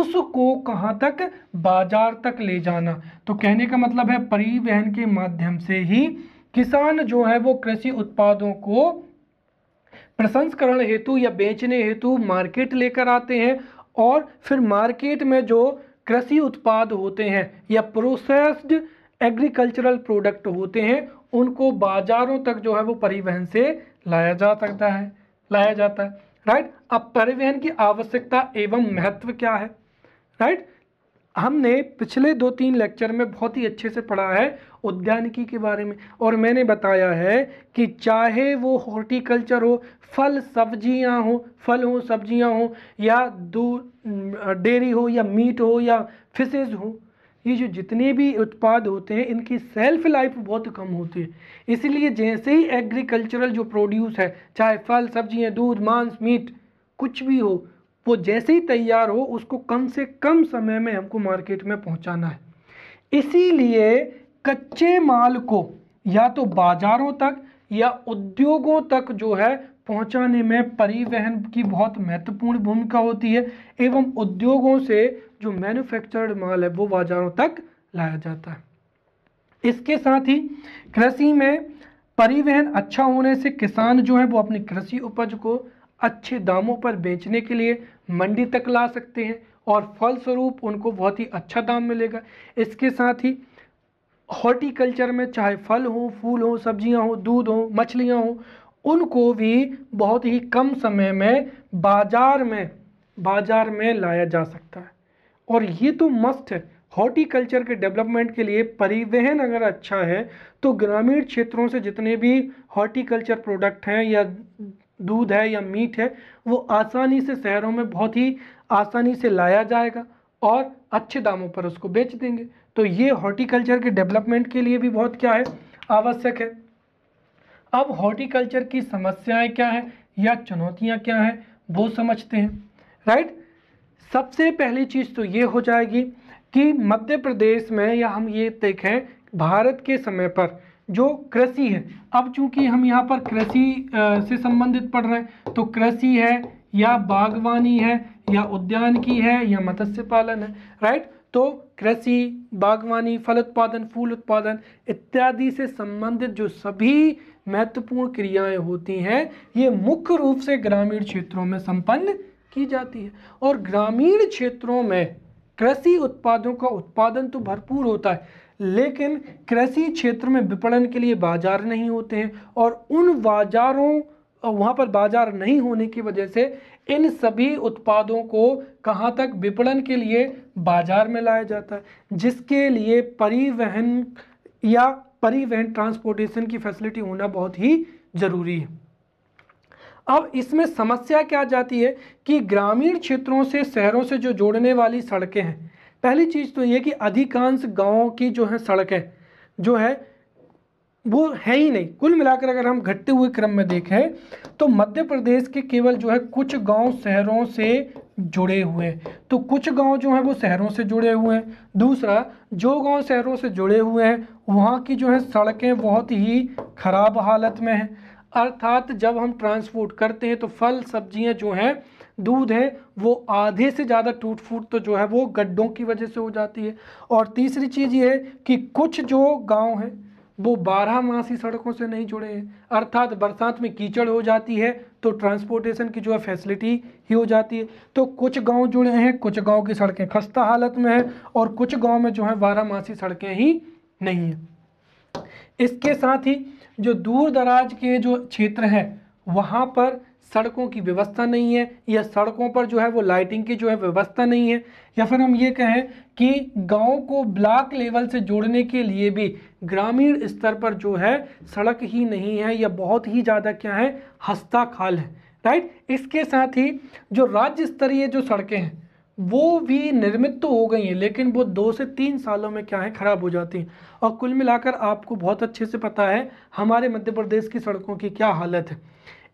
[SPEAKER 1] उसको कहाँ तक बाजार तक ले जाना तो कहने का मतलब है परिवहन के माध्यम से ही किसान जो है वो कृषि उत्पादों को प्रसंस्करण हेतु या बेचने हेतु मार्केट लेकर आते हैं और फिर मार्केट में जो कृषि उत्पाद होते हैं या प्रोसेस्ड एग्रीकल्चरल प्रोडक्ट होते हैं उनको बाजारों तक जो है वो परिवहन से लाया जा सकता है लाया जाता है राइट अब परिवहन की आवश्यकता एवं महत्व क्या है राइट हमने पिछले दो तीन लेक्चर में बहुत ही अच्छे से पढ़ा है उद्यानिकी के बारे में और मैंने बताया है कि चाहे वो हॉर्टिकल्चर हो फल सब्जियां हो फल हो सब्जियां हो या दूध डेयरी हो या मीट हो या फिशेज हो ये जो जितने भी उत्पाद होते हैं इनकी सेल्फ लाइफ बहुत कम होती है इसलिए जैसे ही एग्रीकल्चरल जो प्रोड्यूस है चाहे फल सब्जियां दूध मांस मीट कुछ भी हो वो जैसे ही तैयार हो उसको कम से कम समय में हमको मार्केट में पहुंचाना है इसीलिए कच्चे माल को या तो बाज़ारों तक या उद्योगों तक जो है पहुंचाने में परिवहन की बहुत महत्वपूर्ण भूमिका होती है एवं उद्योगों से जो मैन्युफैक्चर्ड माल है वो बाज़ारों तक लाया जाता है इसके साथ ही कृषि में परिवहन अच्छा होने से किसान जो है वो अपनी कृषि उपज को अच्छे दामों पर बेचने के लिए मंडी तक ला सकते हैं और फलस्वरूप उनको बहुत ही अच्छा दाम मिलेगा इसके साथ ही हॉर्टिकल्चर में चाहे फल हों फूल हों सब्जियां हों दूध हों मछलियां हों उनको भी बहुत ही कम समय में बाज़ार में बाज़ार में लाया जा सकता है और ये तो मस्ट है हॉर्टिकल्चर के डेवलपमेंट के लिए परिवहन अगर अच्छा है तो ग्रामीण क्षेत्रों से जितने भी हॉर्टिकल्चर प्रोडक्ट हैं या दूध है या मीट है वो आसानी से शहरों में बहुत ही आसानी से लाया जाएगा और अच्छे दामों पर उसको बेच देंगे तो ये हॉर्टिकल्चर के डेवलपमेंट के लिए भी बहुत क्या है आवश्यक है अब हॉर्टिकल्चर की समस्याएं क्या है या चुनौतियां क्या हैं वो समझते हैं राइट सबसे पहली चीज़ तो ये हो जाएगी कि मध्य प्रदेश में या हम ये देखें भारत के समय पर जो कृषि है अब चूंकि हम यहाँ पर कृषि से संबंधित पढ़ रहे हैं तो कृषि है या बागवानी है या उद्यान की है या मत्स्य पालन है राइट तो कृषि बागवानी फल उत्पादन फूल उत्पादन इत्यादि से संबंधित जो सभी महत्वपूर्ण क्रियाएं होती हैं ये मुख्य रूप से ग्रामीण क्षेत्रों में संपन्न की जाती है और ग्रामीण क्षेत्रों में कृषि उत्पादों का उत्पादन तो भरपूर होता है लेकिन कृषि क्षेत्र में विपणन के लिए बाजार नहीं होते हैं और उन बाजारों वहाँ पर बाजार नहीं होने की वजह से इन सभी उत्पादों को कहाँ तक विपणन के लिए बाजार में लाया जाता है जिसके लिए परिवहन या परिवहन ट्रांसपोर्टेशन की फैसिलिटी होना बहुत ही ज़रूरी है अब इसमें समस्या क्या जाती है कि ग्रामीण क्षेत्रों से शहरों से जो जोड़ने वाली सड़कें हैं पहली चीज़ तो ये कि अधिकांश गाँव की जो है सड़कें जो है वो है ही नहीं कुल मिलाकर अगर हम घटते हुए क्रम में देखें तो मध्य प्रदेश के केवल जो है कुछ गांव शहरों से जुड़े हुए हैं तो कुछ गांव जो हैं वो शहरों से जुड़े हुए हैं दूसरा जो गांव शहरों से जुड़े हुए हैं वहाँ की जो है सड़कें बहुत ही ख़राब हालत में हैं अर्थात जब हम ट्रांसपोर्ट करते हैं तो फल सब्जियाँ जो हैं दूध है वो आधे से ज़्यादा टूट फूट तो जो है वो गड्ढों की वजह से हो जाती है और तीसरी चीज़ ये है कि कुछ जो गांव है वो बारह मासी सड़कों से नहीं जुड़े हैं अर्थात बरसात में कीचड़ हो जाती है तो ट्रांसपोर्टेशन की जो है फैसिलिटी ही हो जाती है तो कुछ गांव जुड़े हैं कुछ गांव की सड़कें खस्ता हालत में हैं और कुछ गांव में जो है बारह मासी सड़कें ही नहीं हैं इसके साथ ही जो दूर दराज के जो क्षेत्र हैं वहाँ पर सड़कों की व्यवस्था नहीं है या सड़कों पर जो है वो लाइटिंग की जो है व्यवस्था नहीं है या फिर हम ये कहें कि गाँव को ब्लॉक लेवल से जोड़ने के लिए भी ग्रामीण स्तर पर जो है सड़क ही नहीं है या बहुत ही ज़्यादा क्या है हस्ता खाल है राइट इसके साथ ही जो राज्य स्तरीय जो सड़कें हैं वो भी निर्मित तो हो गई हैं लेकिन वो दो से तीन सालों में क्या है ख़राब हो जाती हैं और कुल मिलाकर आपको बहुत अच्छे से पता है हमारे मध्य प्रदेश की सड़कों की क्या हालत है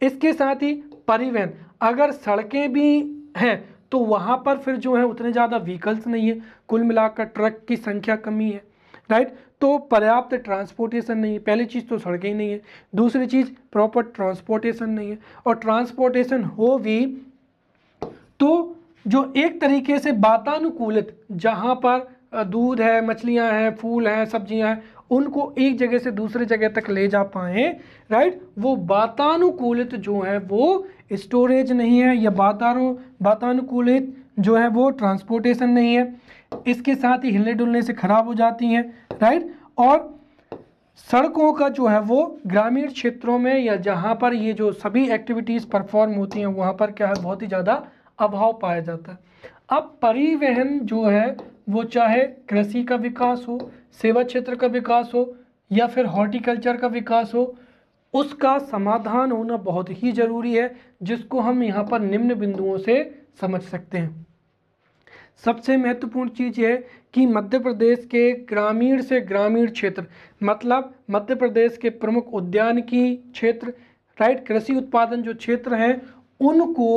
[SPEAKER 1] इसके साथ ही परिवहन अगर सड़कें भी हैं तो वहाँ पर फिर जो है उतने ज़्यादा व्हीकल्स नहीं है कुल मिलाकर ट्रक की संख्या कमी है राइट तो पर्याप्त ट्रांसपोर्टेशन नहीं है पहली चीज़ तो सड़कें ही नहीं है दूसरी चीज़ प्रॉपर ट्रांसपोर्टेशन नहीं है और ट्रांसपोर्टेशन हो भी तो जो एक तरीके से वातानुकूलित जहाँ पर दूध है मछलियाँ हैं फूल हैं सब्जियाँ हैं उनको एक जगह से दूसरे जगह तक ले जा पाएँ राइट वो वातानुकूलित जो है वो स्टोरेज नहीं है या बातारो बातानुकूलित जो है वो ट्रांसपोर्टेशन नहीं है इसके साथ ही हिलने डुलने से खराब हो जाती हैं राइट और सड़कों का जो है वो ग्रामीण क्षेत्रों में या जहाँ पर ये जो सभी एक्टिविटीज़ परफॉर्म होती हैं वहाँ पर क्या है बहुत ही ज़्यादा अभाव पाया जाता है अब परिवहन जो है वो चाहे कृषि का विकास हो सेवा क्षेत्र का विकास हो या फिर हॉर्टिकल्चर का विकास हो उसका समाधान होना बहुत ही ज़रूरी है जिसको हम यहाँ पर निम्न बिंदुओं से समझ सकते हैं सबसे महत्वपूर्ण चीज़ है कि मध्य प्रदेश के ग्रामीण से ग्रामीण क्षेत्र मतलब मध्य प्रदेश के प्रमुख उद्यान की क्षेत्र राइट कृषि उत्पादन जो क्षेत्र हैं उनको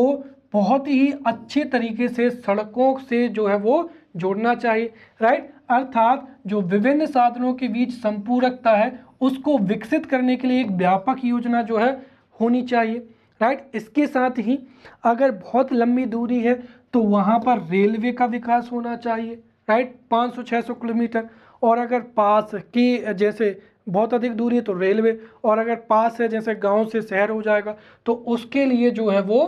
[SPEAKER 1] बहुत ही अच्छे तरीके से सड़कों से जो है वो जोड़ना चाहिए राइट अर्थात जो विभिन्न साधनों के बीच संपूरकता है उसको विकसित करने के लिए एक व्यापक योजना जो है होनी चाहिए राइट इसके साथ ही अगर बहुत लंबी दूरी है तो वहाँ पर रेलवे का विकास होना चाहिए राइट 500-600 किलोमीटर और अगर पास की जैसे बहुत अधिक दूरी है तो रेलवे और अगर पास है जैसे गांव से शहर हो जाएगा तो उसके लिए जो है वो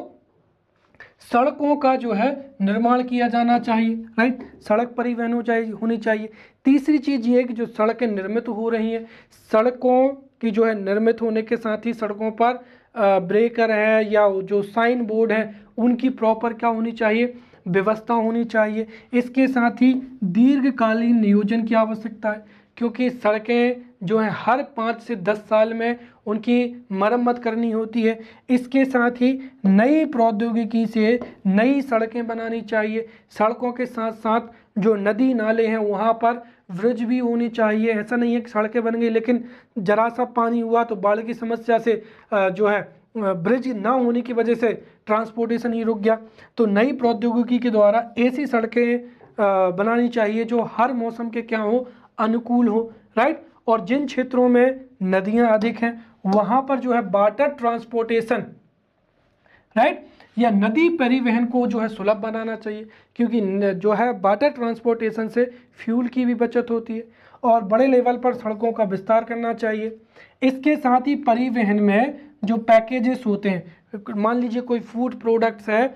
[SPEAKER 1] सड़कों का जो है निर्माण किया जाना चाहिए राइट सड़क परिवहन हो होनी चाहिए तीसरी चीज़ ये है कि जो सड़कें निर्मित हो रही हैं सड़कों की जो है निर्मित होने के साथ ही सड़कों पर ब्रेकर है या जो साइन बोर्ड है उनकी प्रॉपर क्या होनी चाहिए व्यवस्था होनी चाहिए इसके साथ ही दीर्घकालीन नियोजन की आवश्यकता है क्योंकि सड़कें जो है हर पाँच से दस साल में उनकी मरम्मत करनी होती है इसके साथ ही नई प्रौद्योगिकी से नई सड़कें बनानी चाहिए सड़कों के साथ साथ जो नदी नाले हैं वहाँ पर ब्रिज भी होनी चाहिए ऐसा नहीं है कि सड़कें बन गई लेकिन जरा सा पानी हुआ तो बाढ़ की समस्या से जो है ब्रिज ना होने की वजह से ट्रांसपोर्टेशन ही रुक गया तो नई प्रौद्योगिकी के द्वारा ऐसी सड़कें बनानी चाहिए जो हर मौसम के क्या हो अनुकूल हो राइट और जिन क्षेत्रों में नदियां अधिक हैं वहाँ पर जो है वाटर ट्रांसपोर्टेशन राइट या नदी परिवहन को जो है सुलभ बनाना चाहिए क्योंकि जो है वाटर ट्रांसपोर्टेशन से फ्यूल की भी बचत होती है और बड़े लेवल पर सड़कों का विस्तार करना चाहिए इसके साथ ही परिवहन में जो पैकेजेस होते हैं मान लीजिए कोई फूड प्रोडक्ट्स है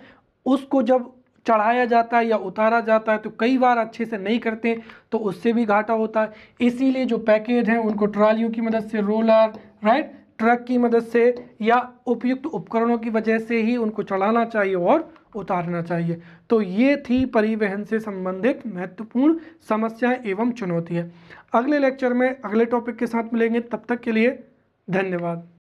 [SPEAKER 1] उसको जब चढ़ाया जाता है या उतारा जाता है तो कई बार अच्छे से नहीं करते तो उससे भी घाटा होता है इसीलिए जो पैकेज हैं उनको ट्रालियों की मदद से रोलर राइट ट्रक की मदद से या उपयुक्त उपकरणों की वजह से ही उनको चढ़ाना चाहिए और उतारना चाहिए तो ये थी परिवहन से संबंधित महत्वपूर्ण समस्याएं एवं चुनौतियाँ अगले लेक्चर में अगले टॉपिक के साथ मिलेंगे तब तक के लिए धन्यवाद